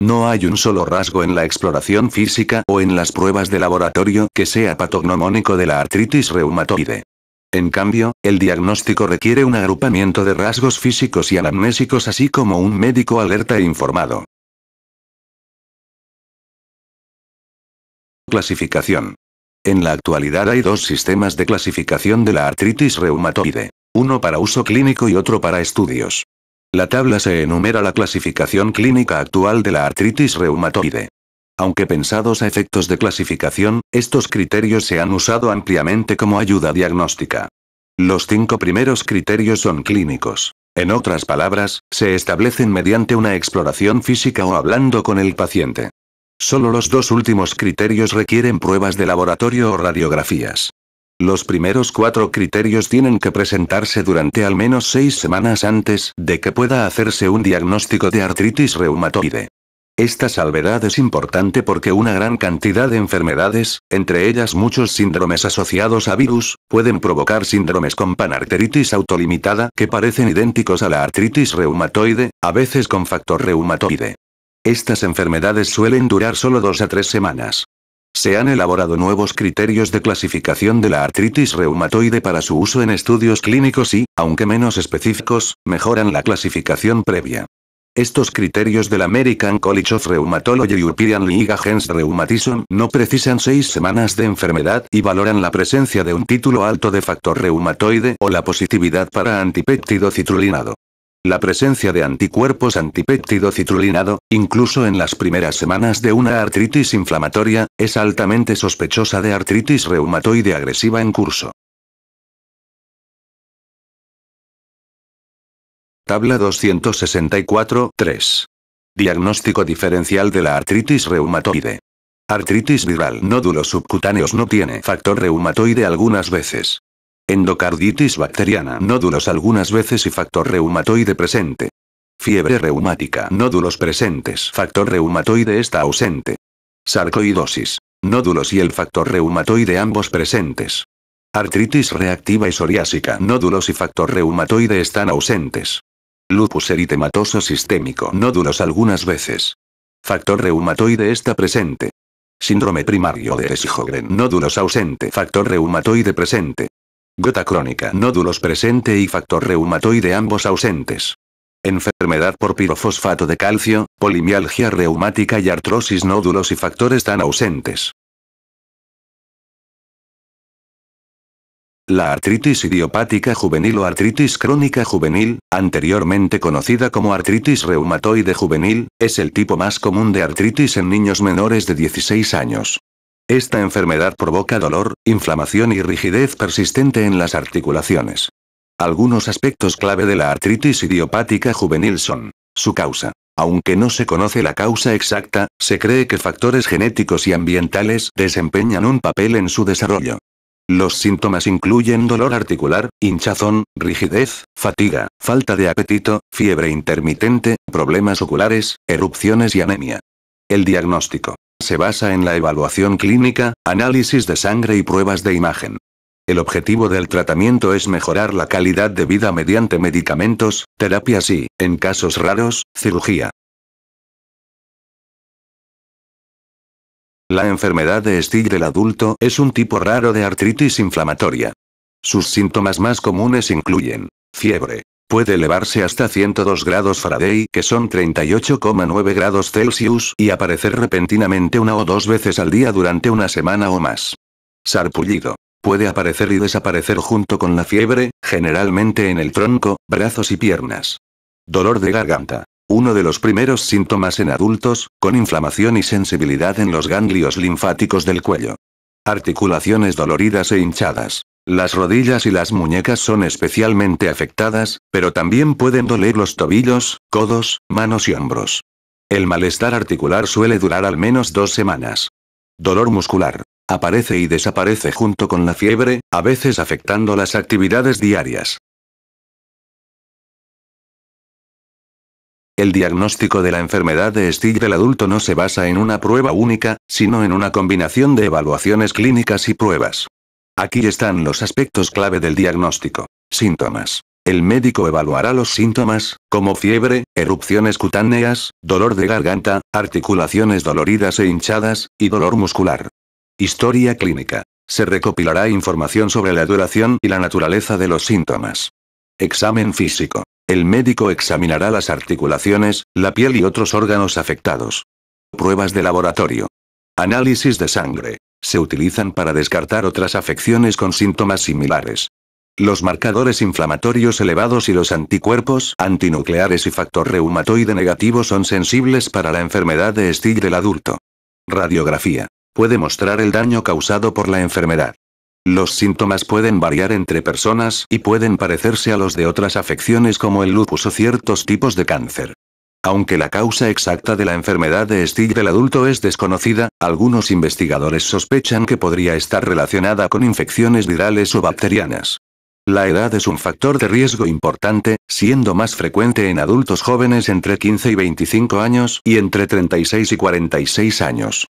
Speaker 3: No hay un solo rasgo en la exploración física o en las pruebas de laboratorio que sea patognomónico de la artritis reumatoide. En cambio, el diagnóstico requiere un agrupamiento de rasgos físicos y anamnésicos así como un médico alerta e informado. Clasificación. En la actualidad hay dos sistemas de clasificación de la artritis reumatoide, uno para uso clínico y otro para estudios. La tabla se enumera la clasificación clínica actual de la artritis reumatoide. Aunque pensados a efectos de clasificación, estos criterios se han usado ampliamente como ayuda diagnóstica. Los cinco primeros criterios son clínicos. En otras palabras, se establecen mediante una exploración física o hablando con el paciente. Solo los dos últimos criterios requieren pruebas de laboratorio o radiografías. Los primeros cuatro criterios tienen que presentarse durante al menos seis semanas antes de que pueda hacerse un diagnóstico de artritis reumatoide. Esta salvedad es importante porque una gran cantidad de enfermedades, entre ellas muchos síndromes asociados a virus, pueden provocar síndromes con panarteritis autolimitada que parecen idénticos a la artritis reumatoide, a veces con factor reumatoide. Estas enfermedades suelen durar solo dos a tres semanas. Se han elaborado nuevos criterios de clasificación de la artritis reumatoide para su uso en estudios clínicos y, aunque menos específicos, mejoran la clasificación previa. Estos criterios del American College of Rheumatology European League Against Rheumatism no precisan seis semanas de enfermedad y valoran la presencia de un título alto de factor reumatoide o la positividad para antipéptido citrulinado. La presencia de anticuerpos antipéptido citrulinado, incluso en las primeras semanas de una artritis inflamatoria, es altamente sospechosa de artritis reumatoide agresiva en curso. Tabla 264, 3. Diagnóstico diferencial de la artritis reumatoide. Artritis viral. Nódulos subcutáneos no tiene factor reumatoide algunas veces. Endocarditis bacteriana. Nódulos algunas veces y factor reumatoide presente. Fiebre reumática. Nódulos presentes. Factor reumatoide está ausente. Sarcoidosis. Nódulos y el factor reumatoide ambos presentes. Artritis reactiva y psoriásica. Nódulos y factor reumatoide están ausentes. Lupus eritematoso sistémico. Nódulos algunas veces. Factor reumatoide está presente. Síndrome primario de Eschogren. Nódulos ausente. Factor reumatoide presente. Gota crónica. Nódulos presente y factor reumatoide ambos ausentes. Enfermedad por pirofosfato de calcio, polimialgia reumática y artrosis nódulos
Speaker 2: y factores tan ausentes.
Speaker 3: la artritis idiopática juvenil o artritis crónica juvenil, anteriormente conocida como artritis reumatoide juvenil, es el tipo más común de artritis en niños menores de 16 años. Esta enfermedad provoca dolor, inflamación y rigidez persistente en las articulaciones. Algunos aspectos clave de la artritis idiopática juvenil son su causa. Aunque no se conoce la causa exacta, se cree que factores genéticos y ambientales desempeñan un papel en su desarrollo. Los síntomas incluyen dolor articular, hinchazón, rigidez, fatiga, falta de apetito, fiebre intermitente, problemas oculares, erupciones y anemia. El diagnóstico se basa en la evaluación clínica, análisis de sangre y pruebas de imagen. El objetivo del tratamiento es mejorar la calidad de vida mediante medicamentos, terapias y, en casos raros, cirugía. La enfermedad de Still del adulto es un tipo raro de artritis inflamatoria. Sus síntomas más comunes incluyen fiebre. Puede elevarse hasta 102 grados Faraday, que son 38,9 grados Celsius, y aparecer repentinamente una o dos veces al día durante una semana o más. Sarpullido. Puede aparecer y desaparecer junto con la fiebre, generalmente en el tronco, brazos y piernas. Dolor de garganta. Uno de los primeros síntomas en adultos, con inflamación y sensibilidad en los ganglios linfáticos del cuello. Articulaciones doloridas e hinchadas. Las rodillas y las muñecas son especialmente afectadas, pero también pueden doler los tobillos, codos, manos y hombros. El malestar articular suele durar al menos dos semanas. Dolor muscular. Aparece y desaparece junto con la fiebre, a veces
Speaker 2: afectando las actividades diarias.
Speaker 3: El diagnóstico de la enfermedad de Still del adulto no se basa en una prueba única, sino en una combinación de evaluaciones clínicas y pruebas. Aquí están los aspectos clave del diagnóstico. Síntomas. El médico evaluará los síntomas, como fiebre, erupciones cutáneas, dolor de garganta, articulaciones doloridas e hinchadas, y dolor muscular. Historia clínica. Se recopilará información sobre la duración y la naturaleza de los síntomas. Examen físico. El médico examinará las articulaciones, la piel y otros órganos afectados. Pruebas de laboratorio. Análisis de sangre. Se utilizan para descartar otras afecciones con síntomas similares. Los marcadores inflamatorios elevados y los anticuerpos antinucleares y factor reumatoide negativo son sensibles para la enfermedad de Still del adulto. Radiografía. Puede mostrar el daño causado por la enfermedad. Los síntomas pueden variar entre personas y pueden parecerse a los de otras afecciones como el lupus o ciertos tipos de cáncer. Aunque la causa exacta de la enfermedad de Still del adulto es desconocida, algunos investigadores sospechan que podría estar relacionada con infecciones virales o bacterianas. La edad es un factor de riesgo importante, siendo más frecuente en adultos jóvenes entre 15 y 25 años y entre 36 y 46 años.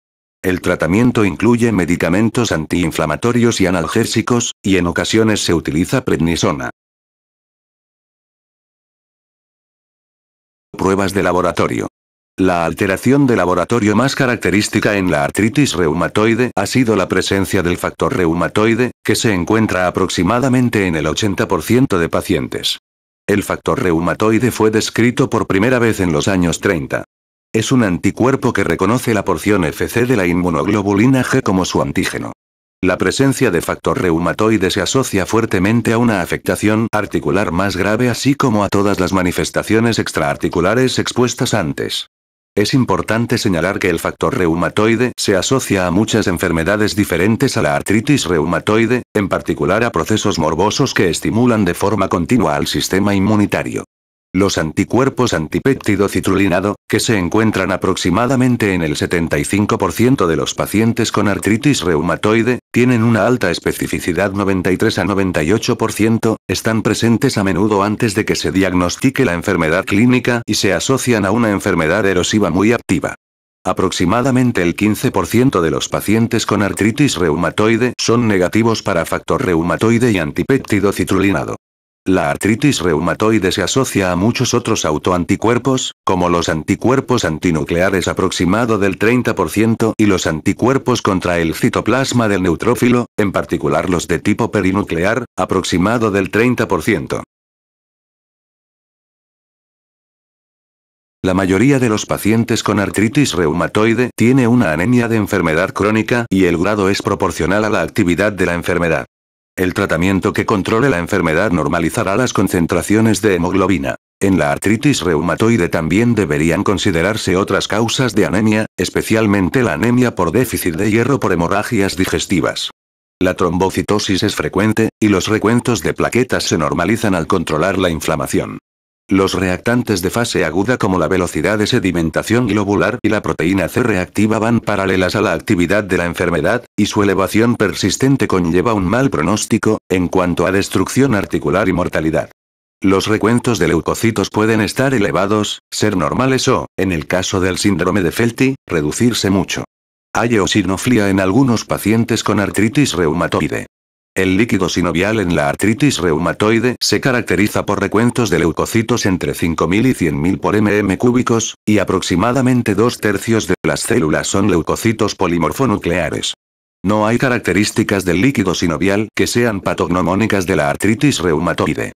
Speaker 3: El tratamiento incluye medicamentos antiinflamatorios y analgésicos, y en
Speaker 2: ocasiones se utiliza prednisona.
Speaker 3: Pruebas de laboratorio. La alteración de laboratorio más característica en la artritis reumatoide ha sido la presencia del factor reumatoide, que se encuentra aproximadamente en el 80% de pacientes. El factor reumatoide fue descrito por primera vez en los años 30. Es un anticuerpo que reconoce la porción FC de la inmunoglobulina G como su antígeno. La presencia de factor reumatoide se asocia fuertemente a una afectación articular más grave así como a todas las manifestaciones extraarticulares expuestas antes. Es importante señalar que el factor reumatoide se asocia a muchas enfermedades diferentes a la artritis reumatoide, en particular a procesos morbosos que estimulan de forma continua al sistema inmunitario. Los anticuerpos antipéptido citrulinado, que se encuentran aproximadamente en el 75% de los pacientes con artritis reumatoide, tienen una alta especificidad 93 a 98%, están presentes a menudo antes de que se diagnostique la enfermedad clínica y se asocian a una enfermedad erosiva muy activa. Aproximadamente el 15% de los pacientes con artritis reumatoide son negativos para factor reumatoide y antipéptido citrulinado. La artritis reumatoide se asocia a muchos otros autoanticuerpos, como los anticuerpos antinucleares aproximado del 30% y los anticuerpos contra el citoplasma del neutrófilo, en particular los de tipo perinuclear, aproximado del 30%. La mayoría de los pacientes con artritis reumatoide tiene una anemia de enfermedad crónica y el grado es proporcional a la actividad de la enfermedad. El tratamiento que controle la enfermedad normalizará las concentraciones de hemoglobina. En la artritis reumatoide también deberían considerarse otras causas de anemia, especialmente la anemia por déficit de hierro por hemorragias digestivas. La trombocitosis es frecuente, y los recuentos de plaquetas se normalizan al controlar la inflamación. Los reactantes de fase aguda como la velocidad de sedimentación globular y la proteína C reactiva van paralelas a la actividad de la enfermedad, y su elevación persistente conlleva un mal pronóstico, en cuanto a destrucción articular y mortalidad. Los recuentos de leucocitos pueden estar elevados, ser normales o, en el caso del síndrome de Felty, reducirse mucho. Hay eosinofilia en algunos pacientes con artritis reumatoide. El líquido sinovial en la artritis reumatoide se caracteriza por recuentos de leucocitos entre 5.000 y 100.000 por mm cúbicos, y aproximadamente dos tercios de las células son leucocitos polimorfonucleares. No hay características del líquido sinovial que sean
Speaker 2: patognomónicas de la artritis reumatoide.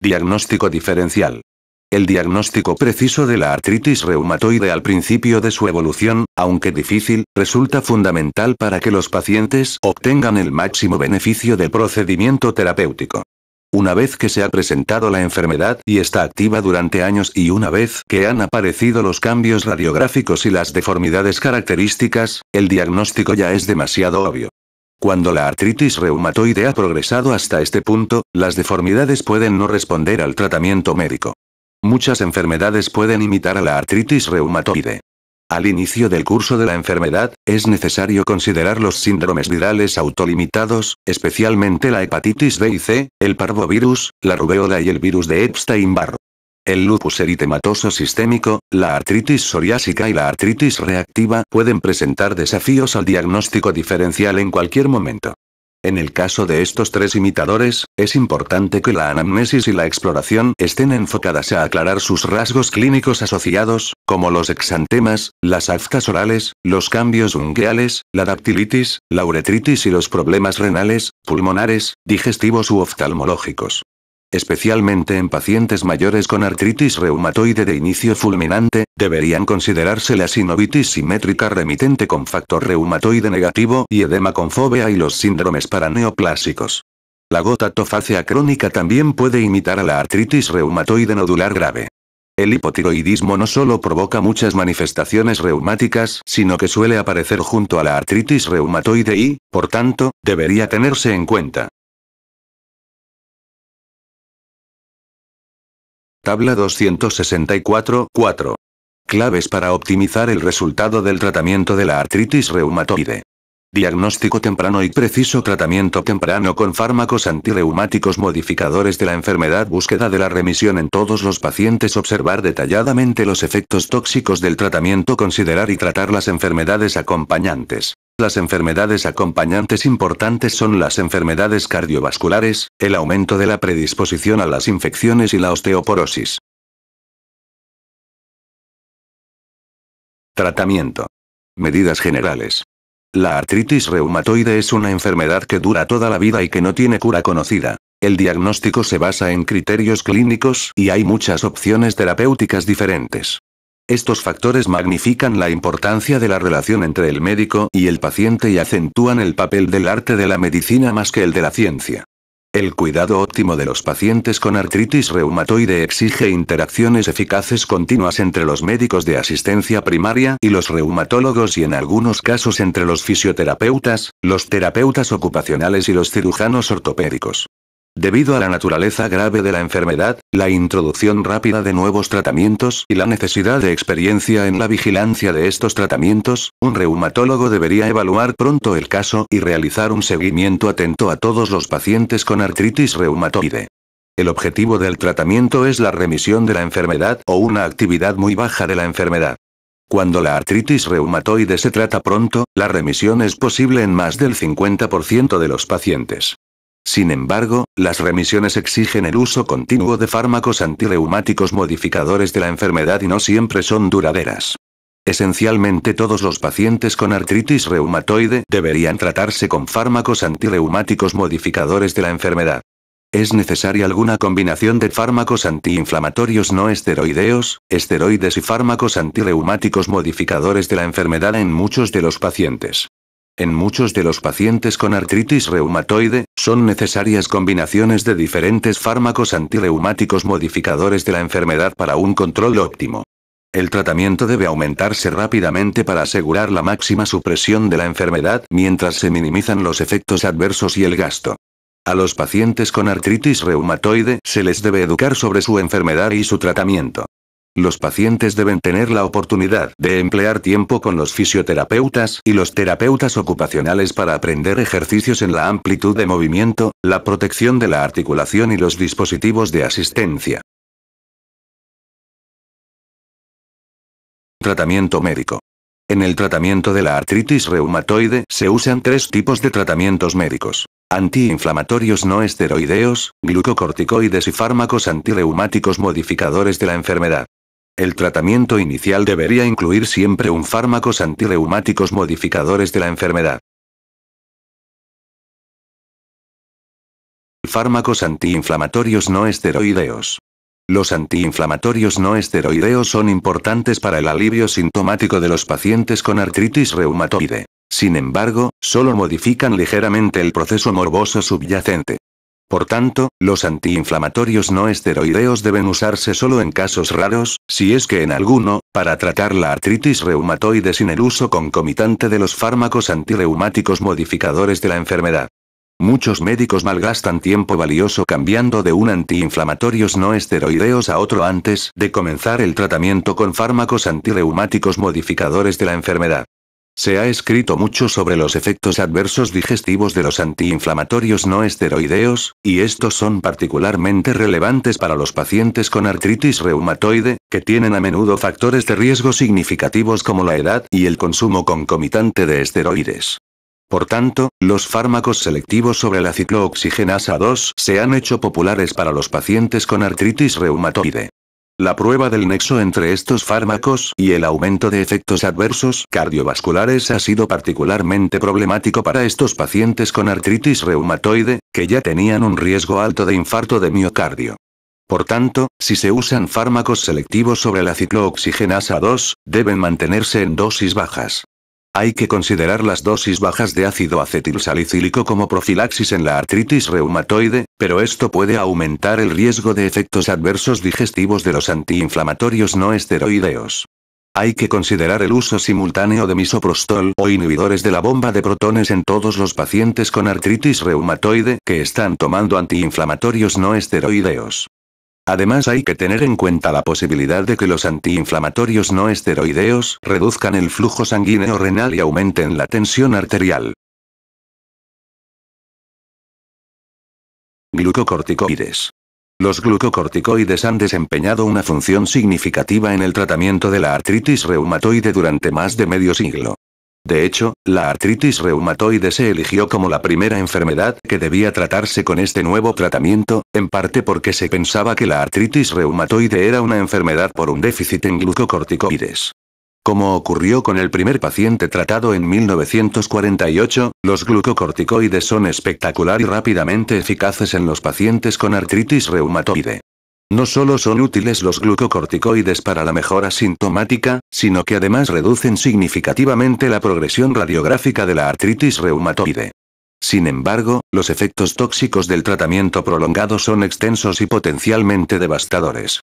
Speaker 3: Diagnóstico diferencial. El diagnóstico preciso de la artritis reumatoide al principio de su evolución, aunque difícil, resulta fundamental para que los pacientes obtengan el máximo beneficio del procedimiento terapéutico. Una vez que se ha presentado la enfermedad y está activa durante años y una vez que han aparecido los cambios radiográficos y las deformidades características, el diagnóstico ya es demasiado obvio. Cuando la artritis reumatoide ha progresado hasta este punto, las deformidades pueden no responder al tratamiento médico. Muchas enfermedades pueden imitar a la artritis reumatoide. Al inicio del curso de la enfermedad, es necesario considerar los síndromes virales autolimitados, especialmente la hepatitis B y C, el parvovirus, la rubeola y el virus de Epstein-Barr. El lupus eritematoso sistémico, la artritis psoriásica y la artritis reactiva pueden presentar desafíos al diagnóstico diferencial en cualquier momento. En el caso de estos tres imitadores, es importante que la anamnesis y la exploración estén enfocadas a aclarar sus rasgos clínicos asociados, como los exantemas, las aftas orales, los cambios ungueales, la dactilitis, la uretritis y los problemas renales, pulmonares, digestivos u oftalmológicos especialmente en pacientes mayores con artritis reumatoide de inicio fulminante, deberían considerarse la sinovitis simétrica remitente con factor reumatoide negativo y edema con fobia y los síndromes paraneoplásicos. La gota tofácea crónica también puede imitar a la artritis reumatoide nodular grave. El hipotiroidismo no solo provoca muchas manifestaciones reumáticas, sino que suele aparecer junto a la artritis reumatoide y, por tanto, debería tenerse en cuenta. Tabla 264 4. Claves para optimizar el resultado del tratamiento de la artritis reumatoide. Diagnóstico temprano y preciso Tratamiento temprano con fármacos antirreumáticos modificadores de la enfermedad Búsqueda de la remisión en todos los pacientes Observar detalladamente los efectos tóxicos del tratamiento Considerar y tratar las enfermedades acompañantes las enfermedades acompañantes importantes son las enfermedades cardiovasculares, el aumento de la predisposición a las infecciones y la osteoporosis. Tratamiento. Medidas generales. La artritis reumatoide es una enfermedad que dura toda la vida y que no tiene cura conocida. El diagnóstico se basa en criterios clínicos y hay muchas opciones terapéuticas diferentes. Estos factores magnifican la importancia de la relación entre el médico y el paciente y acentúan el papel del arte de la medicina más que el de la ciencia. El cuidado óptimo de los pacientes con artritis reumatoide exige interacciones eficaces continuas entre los médicos de asistencia primaria y los reumatólogos y en algunos casos entre los fisioterapeutas, los terapeutas ocupacionales y los cirujanos ortopédicos. Debido a la naturaleza grave de la enfermedad, la introducción rápida de nuevos tratamientos y la necesidad de experiencia en la vigilancia de estos tratamientos, un reumatólogo debería evaluar pronto el caso y realizar un seguimiento atento a todos los pacientes con artritis reumatoide. El objetivo del tratamiento es la remisión de la enfermedad o una actividad muy baja de la enfermedad. Cuando la artritis reumatoide se trata pronto, la remisión es posible en más del 50% de los pacientes. Sin embargo, las remisiones exigen el uso continuo de fármacos antireumáticos modificadores de la enfermedad y no siempre son duraderas. Esencialmente todos los pacientes con artritis reumatoide deberían tratarse con fármacos antireumáticos modificadores de la enfermedad. Es necesaria alguna combinación de fármacos antiinflamatorios no esteroideos, esteroides y fármacos antireumáticos modificadores de la enfermedad en muchos de los pacientes. En muchos de los pacientes con artritis reumatoide, son necesarias combinaciones de diferentes fármacos antirreumáticos modificadores de la enfermedad para un control óptimo. El tratamiento debe aumentarse rápidamente para asegurar la máxima supresión de la enfermedad mientras se minimizan los efectos adversos y el gasto. A los pacientes con artritis reumatoide se les debe educar sobre su enfermedad y su tratamiento. Los pacientes deben tener la oportunidad de emplear tiempo con los fisioterapeutas y los terapeutas ocupacionales para aprender ejercicios en la amplitud de movimiento, la protección de la articulación y los
Speaker 2: dispositivos de asistencia.
Speaker 3: Tratamiento médico. En el tratamiento de la artritis reumatoide se usan tres tipos de tratamientos médicos. Antiinflamatorios no esteroideos, glucocorticoides y fármacos antireumáticos modificadores de la enfermedad. El tratamiento inicial debería incluir siempre un fármacos antirreumáticos modificadores de la enfermedad.
Speaker 2: Fármacos antiinflamatorios
Speaker 3: no esteroideos. Los antiinflamatorios no esteroideos son importantes para el alivio sintomático de los pacientes con artritis reumatoide. Sin embargo, solo modifican ligeramente el proceso morboso subyacente. Por tanto, los antiinflamatorios no esteroideos deben usarse solo en casos raros, si es que en alguno, para tratar la artritis reumatoide sin el uso concomitante de los fármacos antirreumáticos modificadores de la enfermedad. Muchos médicos malgastan tiempo valioso cambiando de un antiinflamatorios no esteroideos a otro antes de comenzar el tratamiento con fármacos antirreumáticos modificadores de la enfermedad. Se ha escrito mucho sobre los efectos adversos digestivos de los antiinflamatorios no esteroideos, y estos son particularmente relevantes para los pacientes con artritis reumatoide, que tienen a menudo factores de riesgo significativos como la edad y el consumo concomitante de esteroides. Por tanto, los fármacos selectivos sobre la ciclooxigenasa 2 se han hecho populares para los pacientes con artritis reumatoide. La prueba del nexo entre estos fármacos y el aumento de efectos adversos cardiovasculares ha sido particularmente problemático para estos pacientes con artritis reumatoide, que ya tenían un riesgo alto de infarto de miocardio. Por tanto, si se usan fármacos selectivos sobre la ciclooxigenasa 2, deben mantenerse en dosis bajas. Hay que considerar las dosis bajas de ácido acetilsalicílico como profilaxis en la artritis reumatoide, pero esto puede aumentar el riesgo de efectos adversos digestivos de los antiinflamatorios no esteroideos. Hay que considerar el uso simultáneo de misoprostol o inhibidores de la bomba de protones en todos los pacientes con artritis reumatoide que están tomando antiinflamatorios no esteroideos. Además hay que tener en cuenta la posibilidad de que los antiinflamatorios no esteroideos reduzcan el flujo sanguíneo renal y aumenten la tensión arterial.
Speaker 2: Glucocorticoides.
Speaker 3: Los glucocorticoides han desempeñado una función significativa en el tratamiento de la artritis reumatoide durante más de medio siglo. De hecho, la artritis reumatoide se eligió como la primera enfermedad que debía tratarse con este nuevo tratamiento, en parte porque se pensaba que la artritis reumatoide era una enfermedad por un déficit en glucocorticoides. Como ocurrió con el primer paciente tratado en 1948, los glucocorticoides son espectacular y rápidamente eficaces en los pacientes con artritis reumatoide. No solo son útiles los glucocorticoides para la mejora sintomática, sino que además reducen significativamente la progresión radiográfica de la artritis reumatoide. Sin embargo, los efectos tóxicos del tratamiento prolongado son extensos y potencialmente devastadores.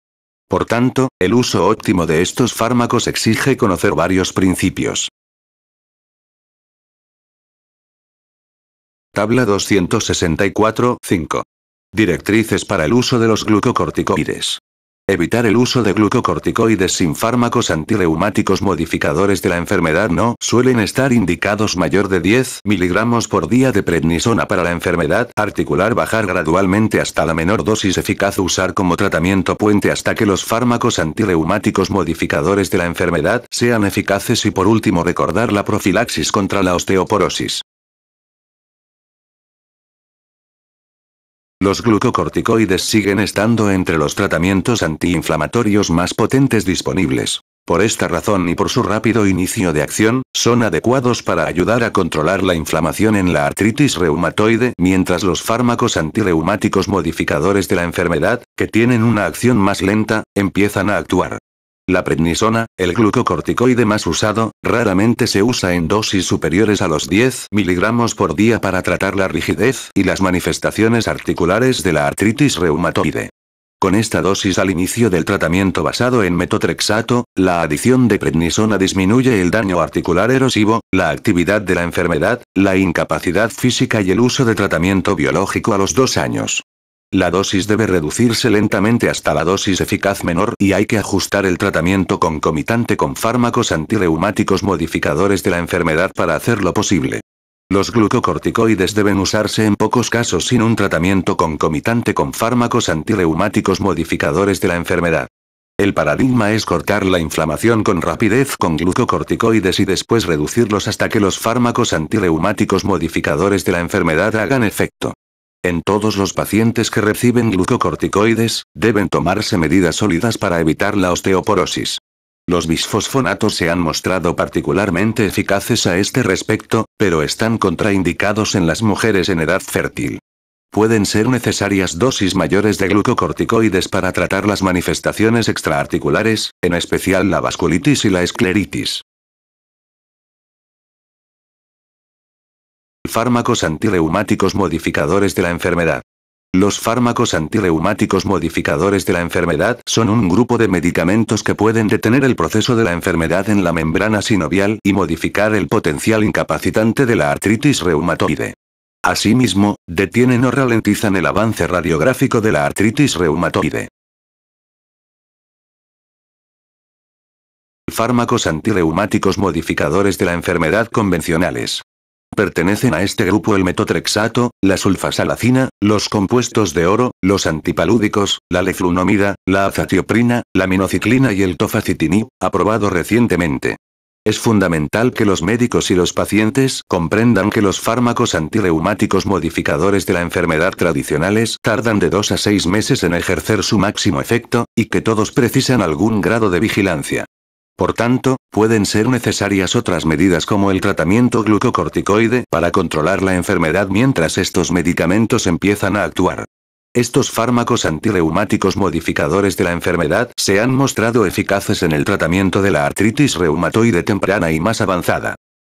Speaker 3: Por tanto, el uso óptimo de estos fármacos
Speaker 2: exige conocer varios principios.
Speaker 3: Tabla 264, 5. Directrices para el uso de los glucocorticoides. Evitar el uso de glucocorticoides sin fármacos antireumáticos modificadores de la enfermedad no suelen estar indicados mayor de 10 miligramos por día de prednisona para la enfermedad articular bajar gradualmente hasta la menor dosis eficaz usar como tratamiento puente hasta que los fármacos antireumáticos modificadores de la enfermedad sean eficaces y por último recordar la profilaxis contra la osteoporosis.
Speaker 2: Los glucocorticoides siguen
Speaker 3: estando entre los tratamientos antiinflamatorios más potentes disponibles. Por esta razón y por su rápido inicio de acción, son adecuados para ayudar a controlar la inflamación en la artritis reumatoide, mientras los fármacos antirreumáticos modificadores de la enfermedad, que tienen una acción más lenta, empiezan a actuar. La prednisona, el glucocorticoide más usado, raramente se usa en dosis superiores a los 10 miligramos por día para tratar la rigidez y las manifestaciones articulares de la artritis reumatoide. Con esta dosis al inicio del tratamiento basado en metotrexato, la adición de prednisona disminuye el daño articular erosivo, la actividad de la enfermedad, la incapacidad física y el uso de tratamiento biológico a los dos años. La dosis debe reducirse lentamente hasta la dosis eficaz menor y hay que ajustar el tratamiento concomitante con fármacos antireumáticos modificadores de la enfermedad para hacerlo posible. Los glucocorticoides deben usarse en pocos casos sin un tratamiento concomitante con fármacos antireumáticos modificadores de la enfermedad. El paradigma es cortar la inflamación con rapidez con glucocorticoides y después reducirlos hasta que los fármacos antireumáticos modificadores de la enfermedad hagan efecto. En todos los pacientes que reciben glucocorticoides, deben tomarse medidas sólidas para evitar la osteoporosis. Los bisfosfonatos se han mostrado particularmente eficaces a este respecto, pero están contraindicados en las mujeres en edad fértil. Pueden ser necesarias dosis mayores de glucocorticoides para tratar las manifestaciones extraarticulares, en especial la vasculitis y la
Speaker 2: escleritis.
Speaker 3: Fármacos antireumáticos modificadores de la enfermedad. Los fármacos antirreumáticos modificadores de la enfermedad son un grupo de medicamentos que pueden detener el proceso de la enfermedad en la membrana sinovial y modificar el potencial incapacitante de la artritis reumatoide. Asimismo, detienen o ralentizan el avance radiográfico de la artritis
Speaker 2: reumatoide. Fármacos
Speaker 3: antirreumáticos modificadores de la enfermedad convencionales. Pertenecen a este grupo el metotrexato, la sulfasalacina, los compuestos de oro, los antipalúdicos, la leflunomida, la azatioprina, la minociclina y el tofacitinib, aprobado recientemente. Es fundamental que los médicos y los pacientes comprendan que los fármacos antirreumáticos modificadores de la enfermedad tradicionales tardan de 2 a 6 meses en ejercer su máximo efecto, y que todos precisan algún grado de vigilancia. Por tanto, pueden ser necesarias otras medidas como el tratamiento glucocorticoide para controlar la enfermedad mientras estos medicamentos empiezan a actuar. Estos fármacos antirreumáticos modificadores de la enfermedad se han mostrado eficaces en el tratamiento de la artritis reumatoide temprana y más avanzada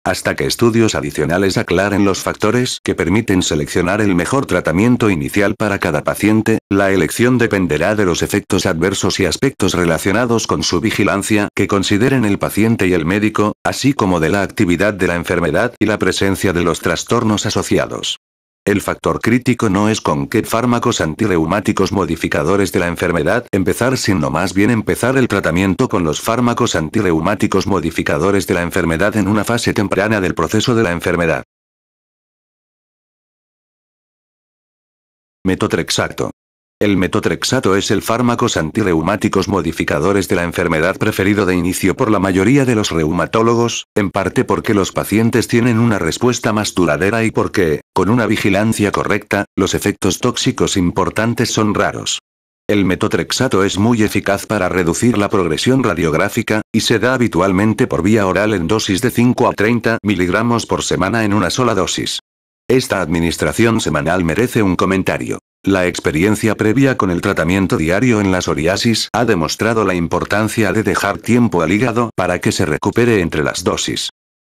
Speaker 3: hasta que estudios adicionales aclaren los factores que permiten seleccionar el mejor tratamiento inicial para cada paciente, la elección dependerá de los efectos adversos y aspectos relacionados con su vigilancia que consideren el paciente y el médico, así como de la actividad de la enfermedad y la presencia de los trastornos asociados. El factor crítico no es con qué fármacos antirreumáticos modificadores de la enfermedad empezar, sino más bien empezar el tratamiento con los fármacos antirreumáticos modificadores de la enfermedad en una fase temprana del proceso de la enfermedad.
Speaker 2: Metotrexato. El metotrexato
Speaker 3: es el fármaco antirreumáticos modificadores de la enfermedad preferido de inicio por la mayoría de los reumatólogos, en parte porque los pacientes tienen una respuesta más duradera y porque, con una vigilancia correcta, los efectos tóxicos importantes son raros. El metotrexato es muy eficaz para reducir la progresión radiográfica, y se da habitualmente por vía oral en dosis de 5 a 30 miligramos por semana en una sola dosis. Esta administración semanal merece un comentario. La experiencia previa con el tratamiento diario en la psoriasis ha demostrado la importancia de dejar tiempo al hígado para que se recupere entre las dosis.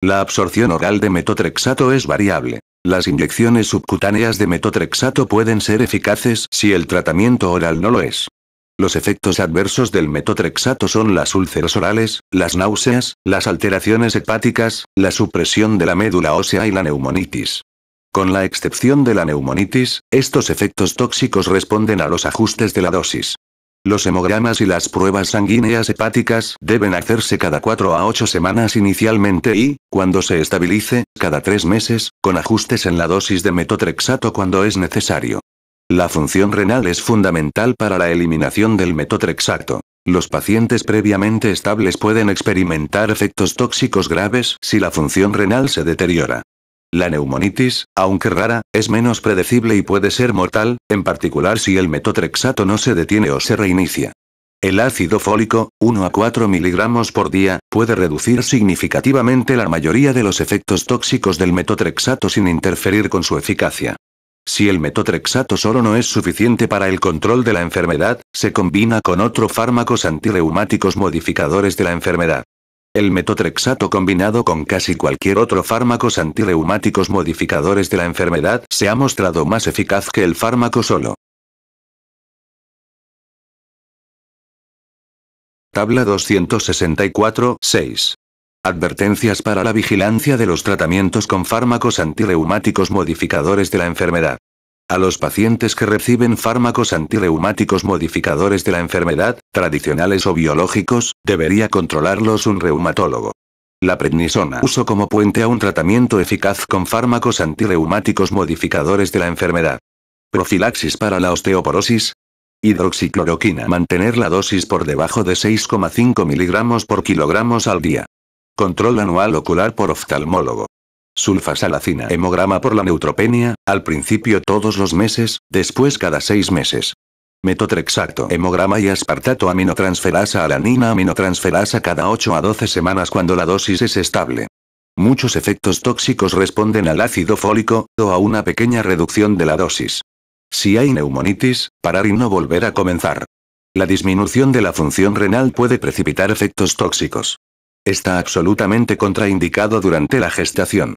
Speaker 3: La absorción oral de metotrexato es variable. Las inyecciones subcutáneas de metotrexato pueden ser eficaces si el tratamiento oral no lo es. Los efectos adversos del metotrexato son las úlceras orales, las náuseas, las alteraciones hepáticas, la supresión de la médula ósea y la neumonitis. Con la excepción de la neumonitis, estos efectos tóxicos responden a los ajustes de la dosis. Los hemogramas y las pruebas sanguíneas hepáticas deben hacerse cada 4 a 8 semanas inicialmente y, cuando se estabilice, cada 3 meses, con ajustes en la dosis de metotrexato cuando es necesario. La función renal es fundamental para la eliminación del metotrexato. Los pacientes previamente estables pueden experimentar efectos tóxicos graves si la función renal se deteriora. La neumonitis, aunque rara, es menos predecible y puede ser mortal, en particular si el metotrexato no se detiene o se reinicia. El ácido fólico, 1 a 4 miligramos por día, puede reducir significativamente la mayoría de los efectos tóxicos del metotrexato sin interferir con su eficacia. Si el metotrexato solo no es suficiente para el control de la enfermedad, se combina con otros fármacos antirreumáticos modificadores de la enfermedad. El metotrexato combinado con casi cualquier otro fármacos antirreumáticos modificadores de la enfermedad se ha mostrado más eficaz que el fármaco solo.
Speaker 2: Tabla 264, 6.
Speaker 3: Advertencias para la vigilancia de los tratamientos con fármacos antirreumáticos modificadores de la enfermedad. A los pacientes que reciben fármacos antirreumáticos modificadores de la enfermedad, tradicionales o biológicos, debería controlarlos un reumatólogo. La prednisona uso como puente a un tratamiento eficaz con fármacos antirreumáticos modificadores de la enfermedad. Profilaxis para la osteoporosis. Hidroxicloroquina. Mantener la dosis por debajo de 6,5 miligramos por kilogramos al día. Control anual ocular por oftalmólogo. Sulfasalacina hemograma por la neutropenia, al principio todos los meses, después cada seis meses. Metotrexato hemograma y aspartato aminotransferasa alanina aminotransferasa cada 8 a 12 semanas cuando la dosis es estable. Muchos efectos tóxicos responden al ácido fólico, o a una pequeña reducción de la dosis. Si hay neumonitis, parar y no volver a comenzar. La disminución de la función renal puede precipitar efectos tóxicos. Está absolutamente contraindicado durante la gestación.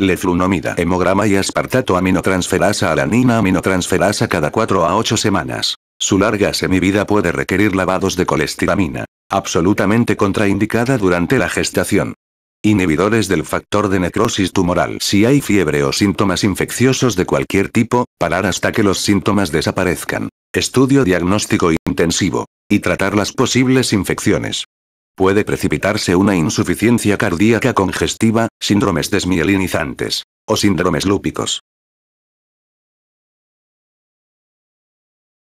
Speaker 3: Leflunomida. hemograma y aspartato aminotransferasa alanina aminotransferasa cada 4 a 8 semanas. Su larga semivida puede requerir lavados de colestiramina, absolutamente contraindicada durante la gestación. Inhibidores del factor de necrosis tumoral. Si hay fiebre o síntomas infecciosos de cualquier tipo, parar hasta que los síntomas desaparezcan. Estudio diagnóstico intensivo. Y tratar las posibles infecciones puede precipitarse una insuficiencia cardíaca congestiva, síndromes desmielinizantes o síndromes lúpicos.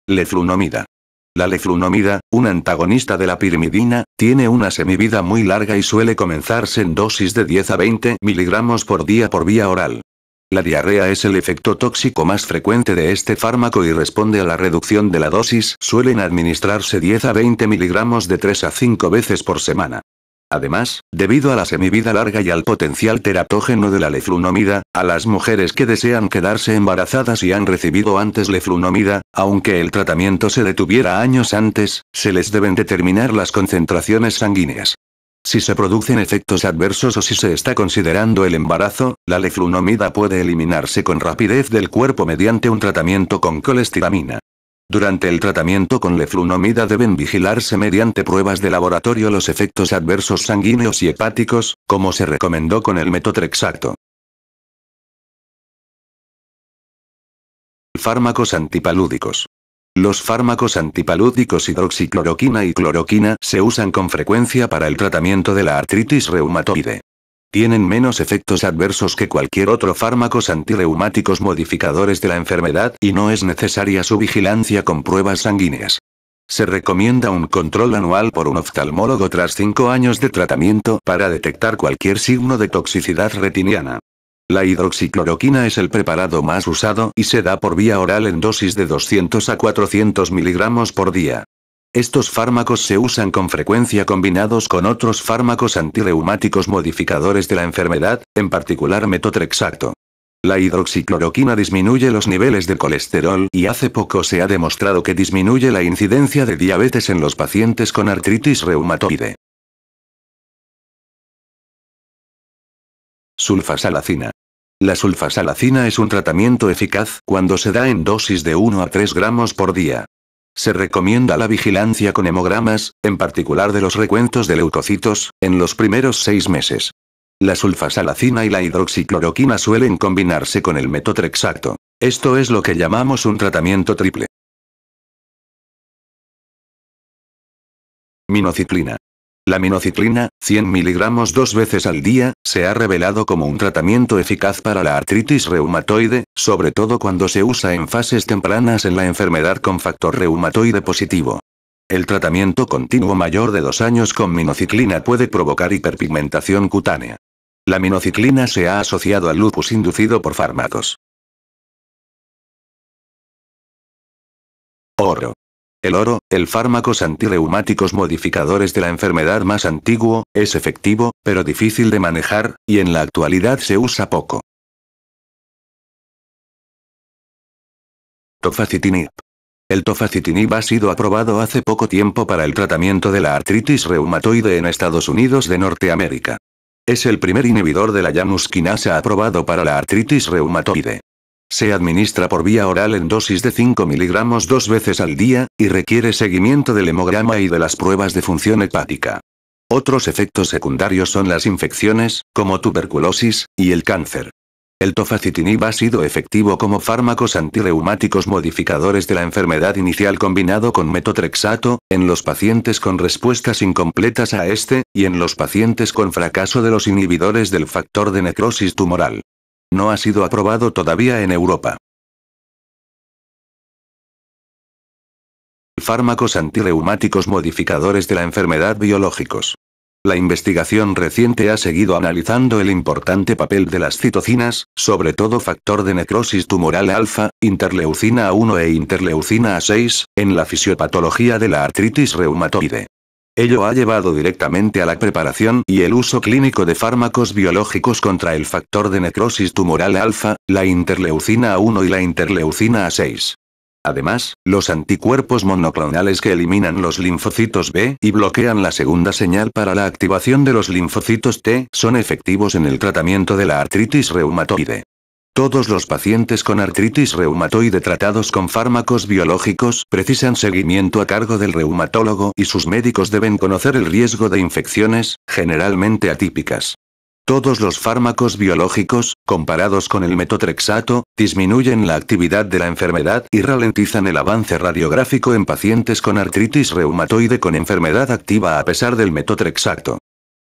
Speaker 2: Leflunomida.
Speaker 3: La leflunomida, un antagonista de la pirimidina, tiene una semivida muy larga y suele comenzarse en dosis de 10 a 20 miligramos por día por vía oral. La diarrea es el efecto tóxico más frecuente de este fármaco y responde a la reducción de la dosis, suelen administrarse 10 a 20 miligramos de 3 a 5 veces por semana. Además, debido a la semivida larga y al potencial teratógeno de la leflunomida, a las mujeres que desean quedarse embarazadas y han recibido antes leflunomida, aunque el tratamiento se detuviera años antes, se les deben determinar las concentraciones sanguíneas. Si se producen efectos adversos o si se está considerando el embarazo, la leflunomida puede eliminarse con rapidez del cuerpo mediante un tratamiento con colestiramina. Durante el tratamiento con leflunomida deben vigilarse mediante pruebas de laboratorio los efectos adversos sanguíneos y hepáticos, como se recomendó con el metotrexato. Fármacos antipalúdicos. Los fármacos antipalúdicos hidroxicloroquina y cloroquina se usan con frecuencia para el tratamiento de la artritis reumatoide. Tienen menos efectos adversos que cualquier otro fármacos antirreumáticos modificadores de la enfermedad y no es necesaria su vigilancia con pruebas sanguíneas. Se recomienda un control anual por un oftalmólogo tras 5 años de tratamiento para detectar cualquier signo de toxicidad retiniana. La hidroxicloroquina es el preparado más usado y se da por vía oral en dosis de 200 a 400 miligramos por día. Estos fármacos se usan con frecuencia combinados con otros fármacos antirreumáticos modificadores de la enfermedad, en particular metotrexato. La hidroxicloroquina disminuye los niveles de colesterol y hace poco se ha demostrado que disminuye la incidencia de diabetes en los pacientes con artritis reumatoide.
Speaker 2: Sulfasalacina. La sulfasalacina es
Speaker 3: un tratamiento eficaz cuando se da en dosis de 1 a 3 gramos por día. Se recomienda la vigilancia con hemogramas, en particular de los recuentos de leucocitos, en los primeros seis meses. La sulfasalacina y la hidroxicloroquina suelen combinarse con el metotrexato. Esto es lo que llamamos un tratamiento triple. Minociclina. La minociclina, 100 miligramos dos veces al día, se ha revelado como un tratamiento eficaz para la artritis reumatoide, sobre todo cuando se usa en fases tempranas en la enfermedad con factor reumatoide positivo. El tratamiento continuo mayor de dos años con minociclina puede provocar hiperpigmentación cutánea. La minociclina se ha asociado al lupus inducido por fármacos.
Speaker 2: Oro. El
Speaker 3: oro, el fármacos antirreumáticos modificadores de la enfermedad más antiguo, es efectivo, pero difícil de manejar, y en la actualidad se usa poco. Tofacitinib. El tofacitinib ha sido aprobado hace poco tiempo para el tratamiento de la artritis reumatoide en Estados Unidos de Norteamérica. Es el primer inhibidor de la Janus aprobado para la artritis reumatoide. Se administra por vía oral en dosis de 5 miligramos dos veces al día, y requiere seguimiento del hemograma y de las pruebas de función hepática. Otros efectos secundarios son las infecciones, como tuberculosis, y el cáncer. El tofacitinib ha sido efectivo como fármacos antireumáticos modificadores de la enfermedad inicial combinado con metotrexato, en los pacientes con respuestas incompletas a este, y en los pacientes con fracaso de los inhibidores del factor de necrosis tumoral. No ha sido aprobado
Speaker 2: todavía en Europa.
Speaker 3: Fármacos antirreumáticos modificadores de la enfermedad biológicos. La investigación reciente ha seguido analizando el importante papel de las citocinas, sobre todo factor de necrosis tumoral alfa, interleucina A1 e interleucina A6, en la fisiopatología de la artritis reumatoide. Ello ha llevado directamente a la preparación y el uso clínico de fármacos biológicos contra el factor de necrosis tumoral alfa, la interleucina A1 y la interleucina A6. Además, los anticuerpos monoclonales que eliminan los linfocitos B y bloquean la segunda señal para la activación de los linfocitos T son efectivos en el tratamiento de la artritis reumatoide. Todos los pacientes con artritis reumatoide tratados con fármacos biológicos precisan seguimiento a cargo del reumatólogo y sus médicos deben conocer el riesgo de infecciones, generalmente atípicas. Todos los fármacos biológicos, comparados con el metotrexato, disminuyen la actividad de la enfermedad y ralentizan el avance radiográfico en pacientes con artritis reumatoide con enfermedad activa a pesar del metotrexato.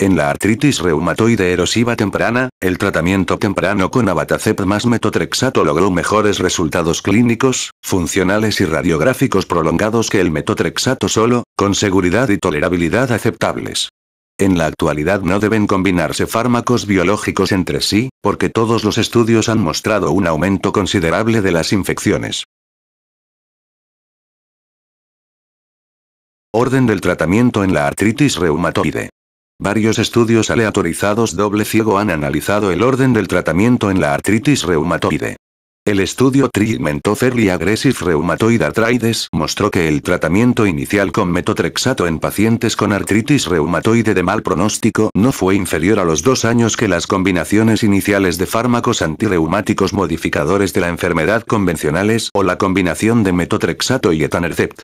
Speaker 3: En la artritis reumatoide erosiva temprana, el tratamiento temprano con abatacept más metotrexato logró mejores resultados clínicos, funcionales y radiográficos prolongados que el metotrexato solo, con seguridad y tolerabilidad aceptables. En la actualidad no deben combinarse fármacos biológicos entre sí, porque todos los estudios han mostrado un aumento considerable de las infecciones. Orden del tratamiento en la artritis reumatoide. Varios estudios aleatorizados doble ciego han analizado el orden del tratamiento en la artritis reumatoide. El estudio Early Aggressive Rheumatoid Arthritis mostró que el tratamiento inicial con metotrexato en pacientes con artritis reumatoide de mal pronóstico no fue inferior a los dos años que las combinaciones iniciales de fármacos antirreumáticos modificadores de la enfermedad convencionales o la combinación de metotrexato y etanercept.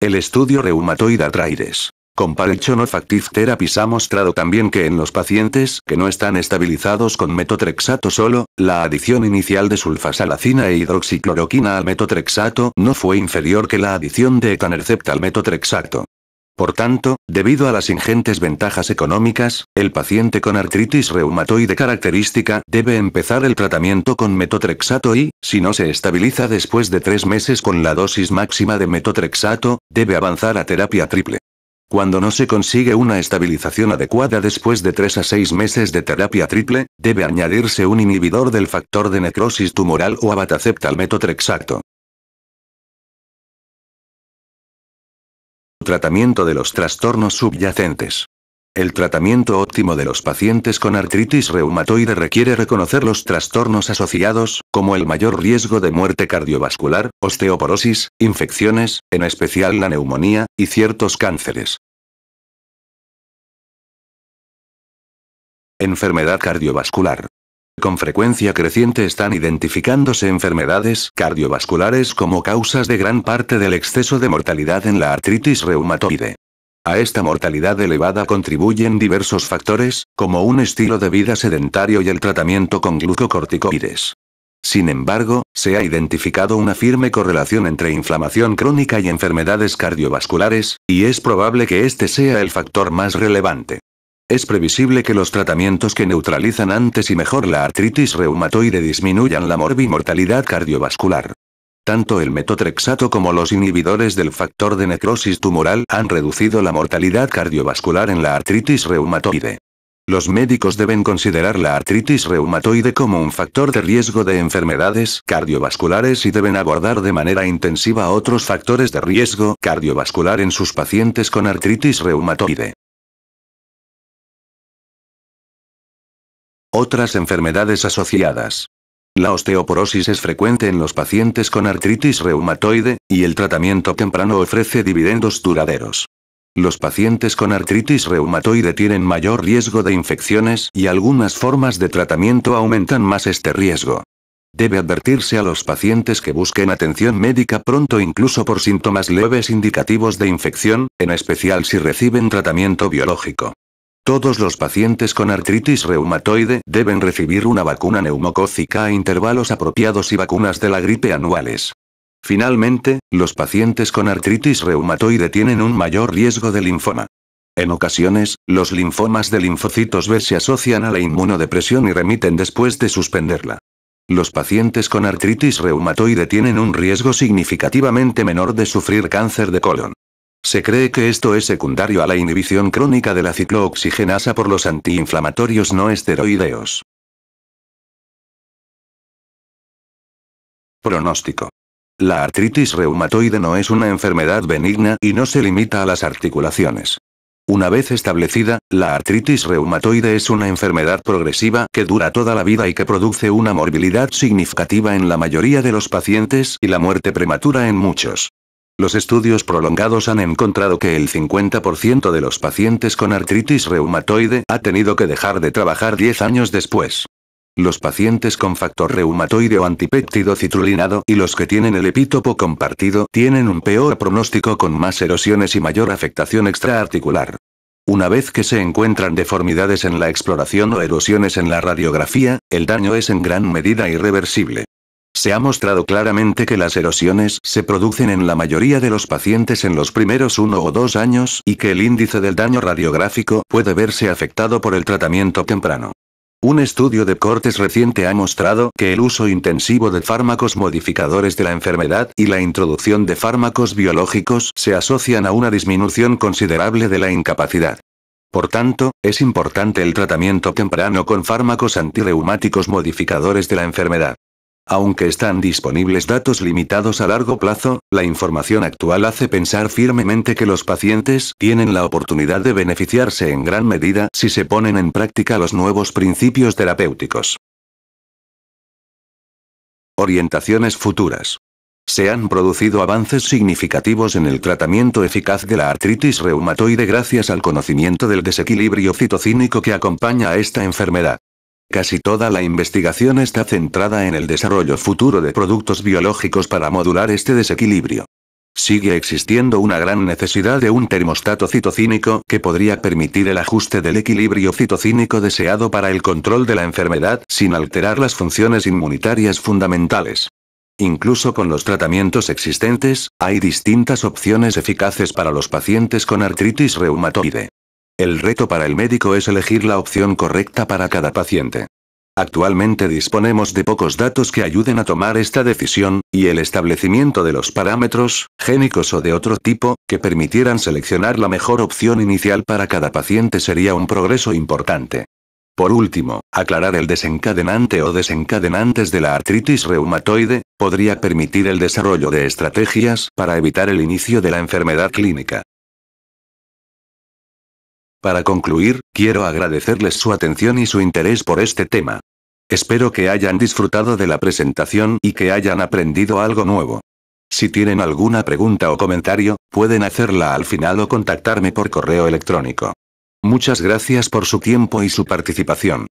Speaker 3: El estudio Rheumatoid Arthritis con no factive ha mostrado también que en los pacientes que no están estabilizados con metotrexato solo, la adición inicial de sulfasalacina e hidroxicloroquina al metotrexato no fue inferior que la adición de etanercept al metotrexato. Por tanto, debido a las ingentes ventajas económicas, el paciente con artritis reumatoide característica debe empezar el tratamiento con metotrexato y, si no se estabiliza después de tres meses con la dosis máxima de metotrexato, debe avanzar a terapia triple. Cuando no se consigue una estabilización adecuada después de 3 a 6 meses de terapia triple, debe añadirse un inhibidor del factor de necrosis tumoral
Speaker 2: o abatacept al metotrexato.
Speaker 3: Tratamiento de los trastornos subyacentes. El tratamiento óptimo de los pacientes con artritis reumatoide requiere reconocer los trastornos asociados, como el mayor riesgo de muerte cardiovascular, osteoporosis, infecciones, en especial la
Speaker 2: neumonía, y ciertos cánceres.
Speaker 3: Enfermedad cardiovascular. Con frecuencia creciente están identificándose enfermedades cardiovasculares como causas de gran parte del exceso de mortalidad en la artritis reumatoide. A esta mortalidad elevada contribuyen diversos factores, como un estilo de vida sedentario y el tratamiento con glucocorticoides. Sin embargo, se ha identificado una firme correlación entre inflamación crónica y enfermedades cardiovasculares, y es probable que este sea el factor más relevante. Es previsible que los tratamientos que neutralizan antes y mejor la artritis reumatoide disminuyan la morbimortalidad cardiovascular. Tanto el metotrexato como los inhibidores del factor de necrosis tumoral han reducido la mortalidad cardiovascular en la artritis reumatoide. Los médicos deben considerar la artritis reumatoide como un factor de riesgo de enfermedades cardiovasculares y deben abordar de manera intensiva otros factores de riesgo cardiovascular en sus pacientes con artritis reumatoide. Otras enfermedades asociadas. La osteoporosis es frecuente en los pacientes con artritis reumatoide, y el tratamiento temprano ofrece dividendos duraderos. Los pacientes con artritis reumatoide tienen mayor riesgo de infecciones y algunas formas de tratamiento aumentan más este riesgo. Debe advertirse a los pacientes que busquen atención médica pronto incluso por síntomas leves indicativos de infección, en especial si reciben tratamiento biológico. Todos los pacientes con artritis reumatoide deben recibir una vacuna neumocócica a intervalos apropiados y vacunas de la gripe anuales. Finalmente, los pacientes con artritis reumatoide tienen un mayor riesgo de linfoma. En ocasiones, los linfomas de linfocitos B se asocian a la inmunodepresión y remiten después de suspenderla. Los pacientes con artritis reumatoide tienen un riesgo significativamente menor de sufrir cáncer de colon. Se cree que esto es secundario a la inhibición crónica de la ciclooxigenasa por los
Speaker 2: antiinflamatorios no esteroideos.
Speaker 3: Pronóstico. La artritis reumatoide no es una enfermedad benigna y no se limita a las articulaciones. Una vez establecida, la artritis reumatoide es una enfermedad progresiva que dura toda la vida y que produce una morbilidad significativa en la mayoría de los pacientes y la muerte prematura en muchos. Los estudios prolongados han encontrado que el 50% de los pacientes con artritis reumatoide ha tenido que dejar de trabajar 10 años después. Los pacientes con factor reumatoide o antipéptido citrulinado y los que tienen el epítopo compartido tienen un peor pronóstico con más erosiones y mayor afectación extraarticular. Una vez que se encuentran deformidades en la exploración o erosiones en la radiografía, el daño es en gran medida irreversible. Se ha mostrado claramente que las erosiones se producen en la mayoría de los pacientes en los primeros uno o dos años y que el índice del daño radiográfico puede verse afectado por el tratamiento temprano. Un estudio de cortes reciente ha mostrado que el uso intensivo de fármacos modificadores de la enfermedad y la introducción de fármacos biológicos se asocian a una disminución considerable de la incapacidad. Por tanto, es importante el tratamiento temprano con fármacos antirreumáticos modificadores de la enfermedad. Aunque están disponibles datos limitados a largo plazo, la información actual hace pensar firmemente que los pacientes tienen la oportunidad de beneficiarse en gran medida si se ponen en práctica los nuevos principios terapéuticos. Orientaciones futuras. Se han producido avances significativos en el tratamiento eficaz de la artritis reumatoide gracias al conocimiento del desequilibrio citocínico que acompaña a esta enfermedad. Casi toda la investigación está centrada en el desarrollo futuro de productos biológicos para modular este desequilibrio. Sigue existiendo una gran necesidad de un termostato citocínico que podría permitir el ajuste del equilibrio citocínico deseado para el control de la enfermedad sin alterar las funciones inmunitarias fundamentales. Incluso con los tratamientos existentes, hay distintas opciones eficaces para los pacientes con artritis reumatoide. El reto para el médico es elegir la opción correcta para cada paciente. Actualmente disponemos de pocos datos que ayuden a tomar esta decisión, y el establecimiento de los parámetros, génicos o de otro tipo, que permitieran seleccionar la mejor opción inicial para cada paciente sería un progreso importante. Por último, aclarar el desencadenante o desencadenantes de la artritis reumatoide, podría permitir el desarrollo de estrategias para evitar el inicio de la enfermedad clínica. Para concluir, quiero agradecerles su atención y su interés por este tema. Espero que hayan disfrutado de la presentación y que hayan aprendido algo nuevo. Si tienen alguna pregunta o comentario, pueden hacerla al final o contactarme por correo electrónico. Muchas gracias por su tiempo y su
Speaker 2: participación.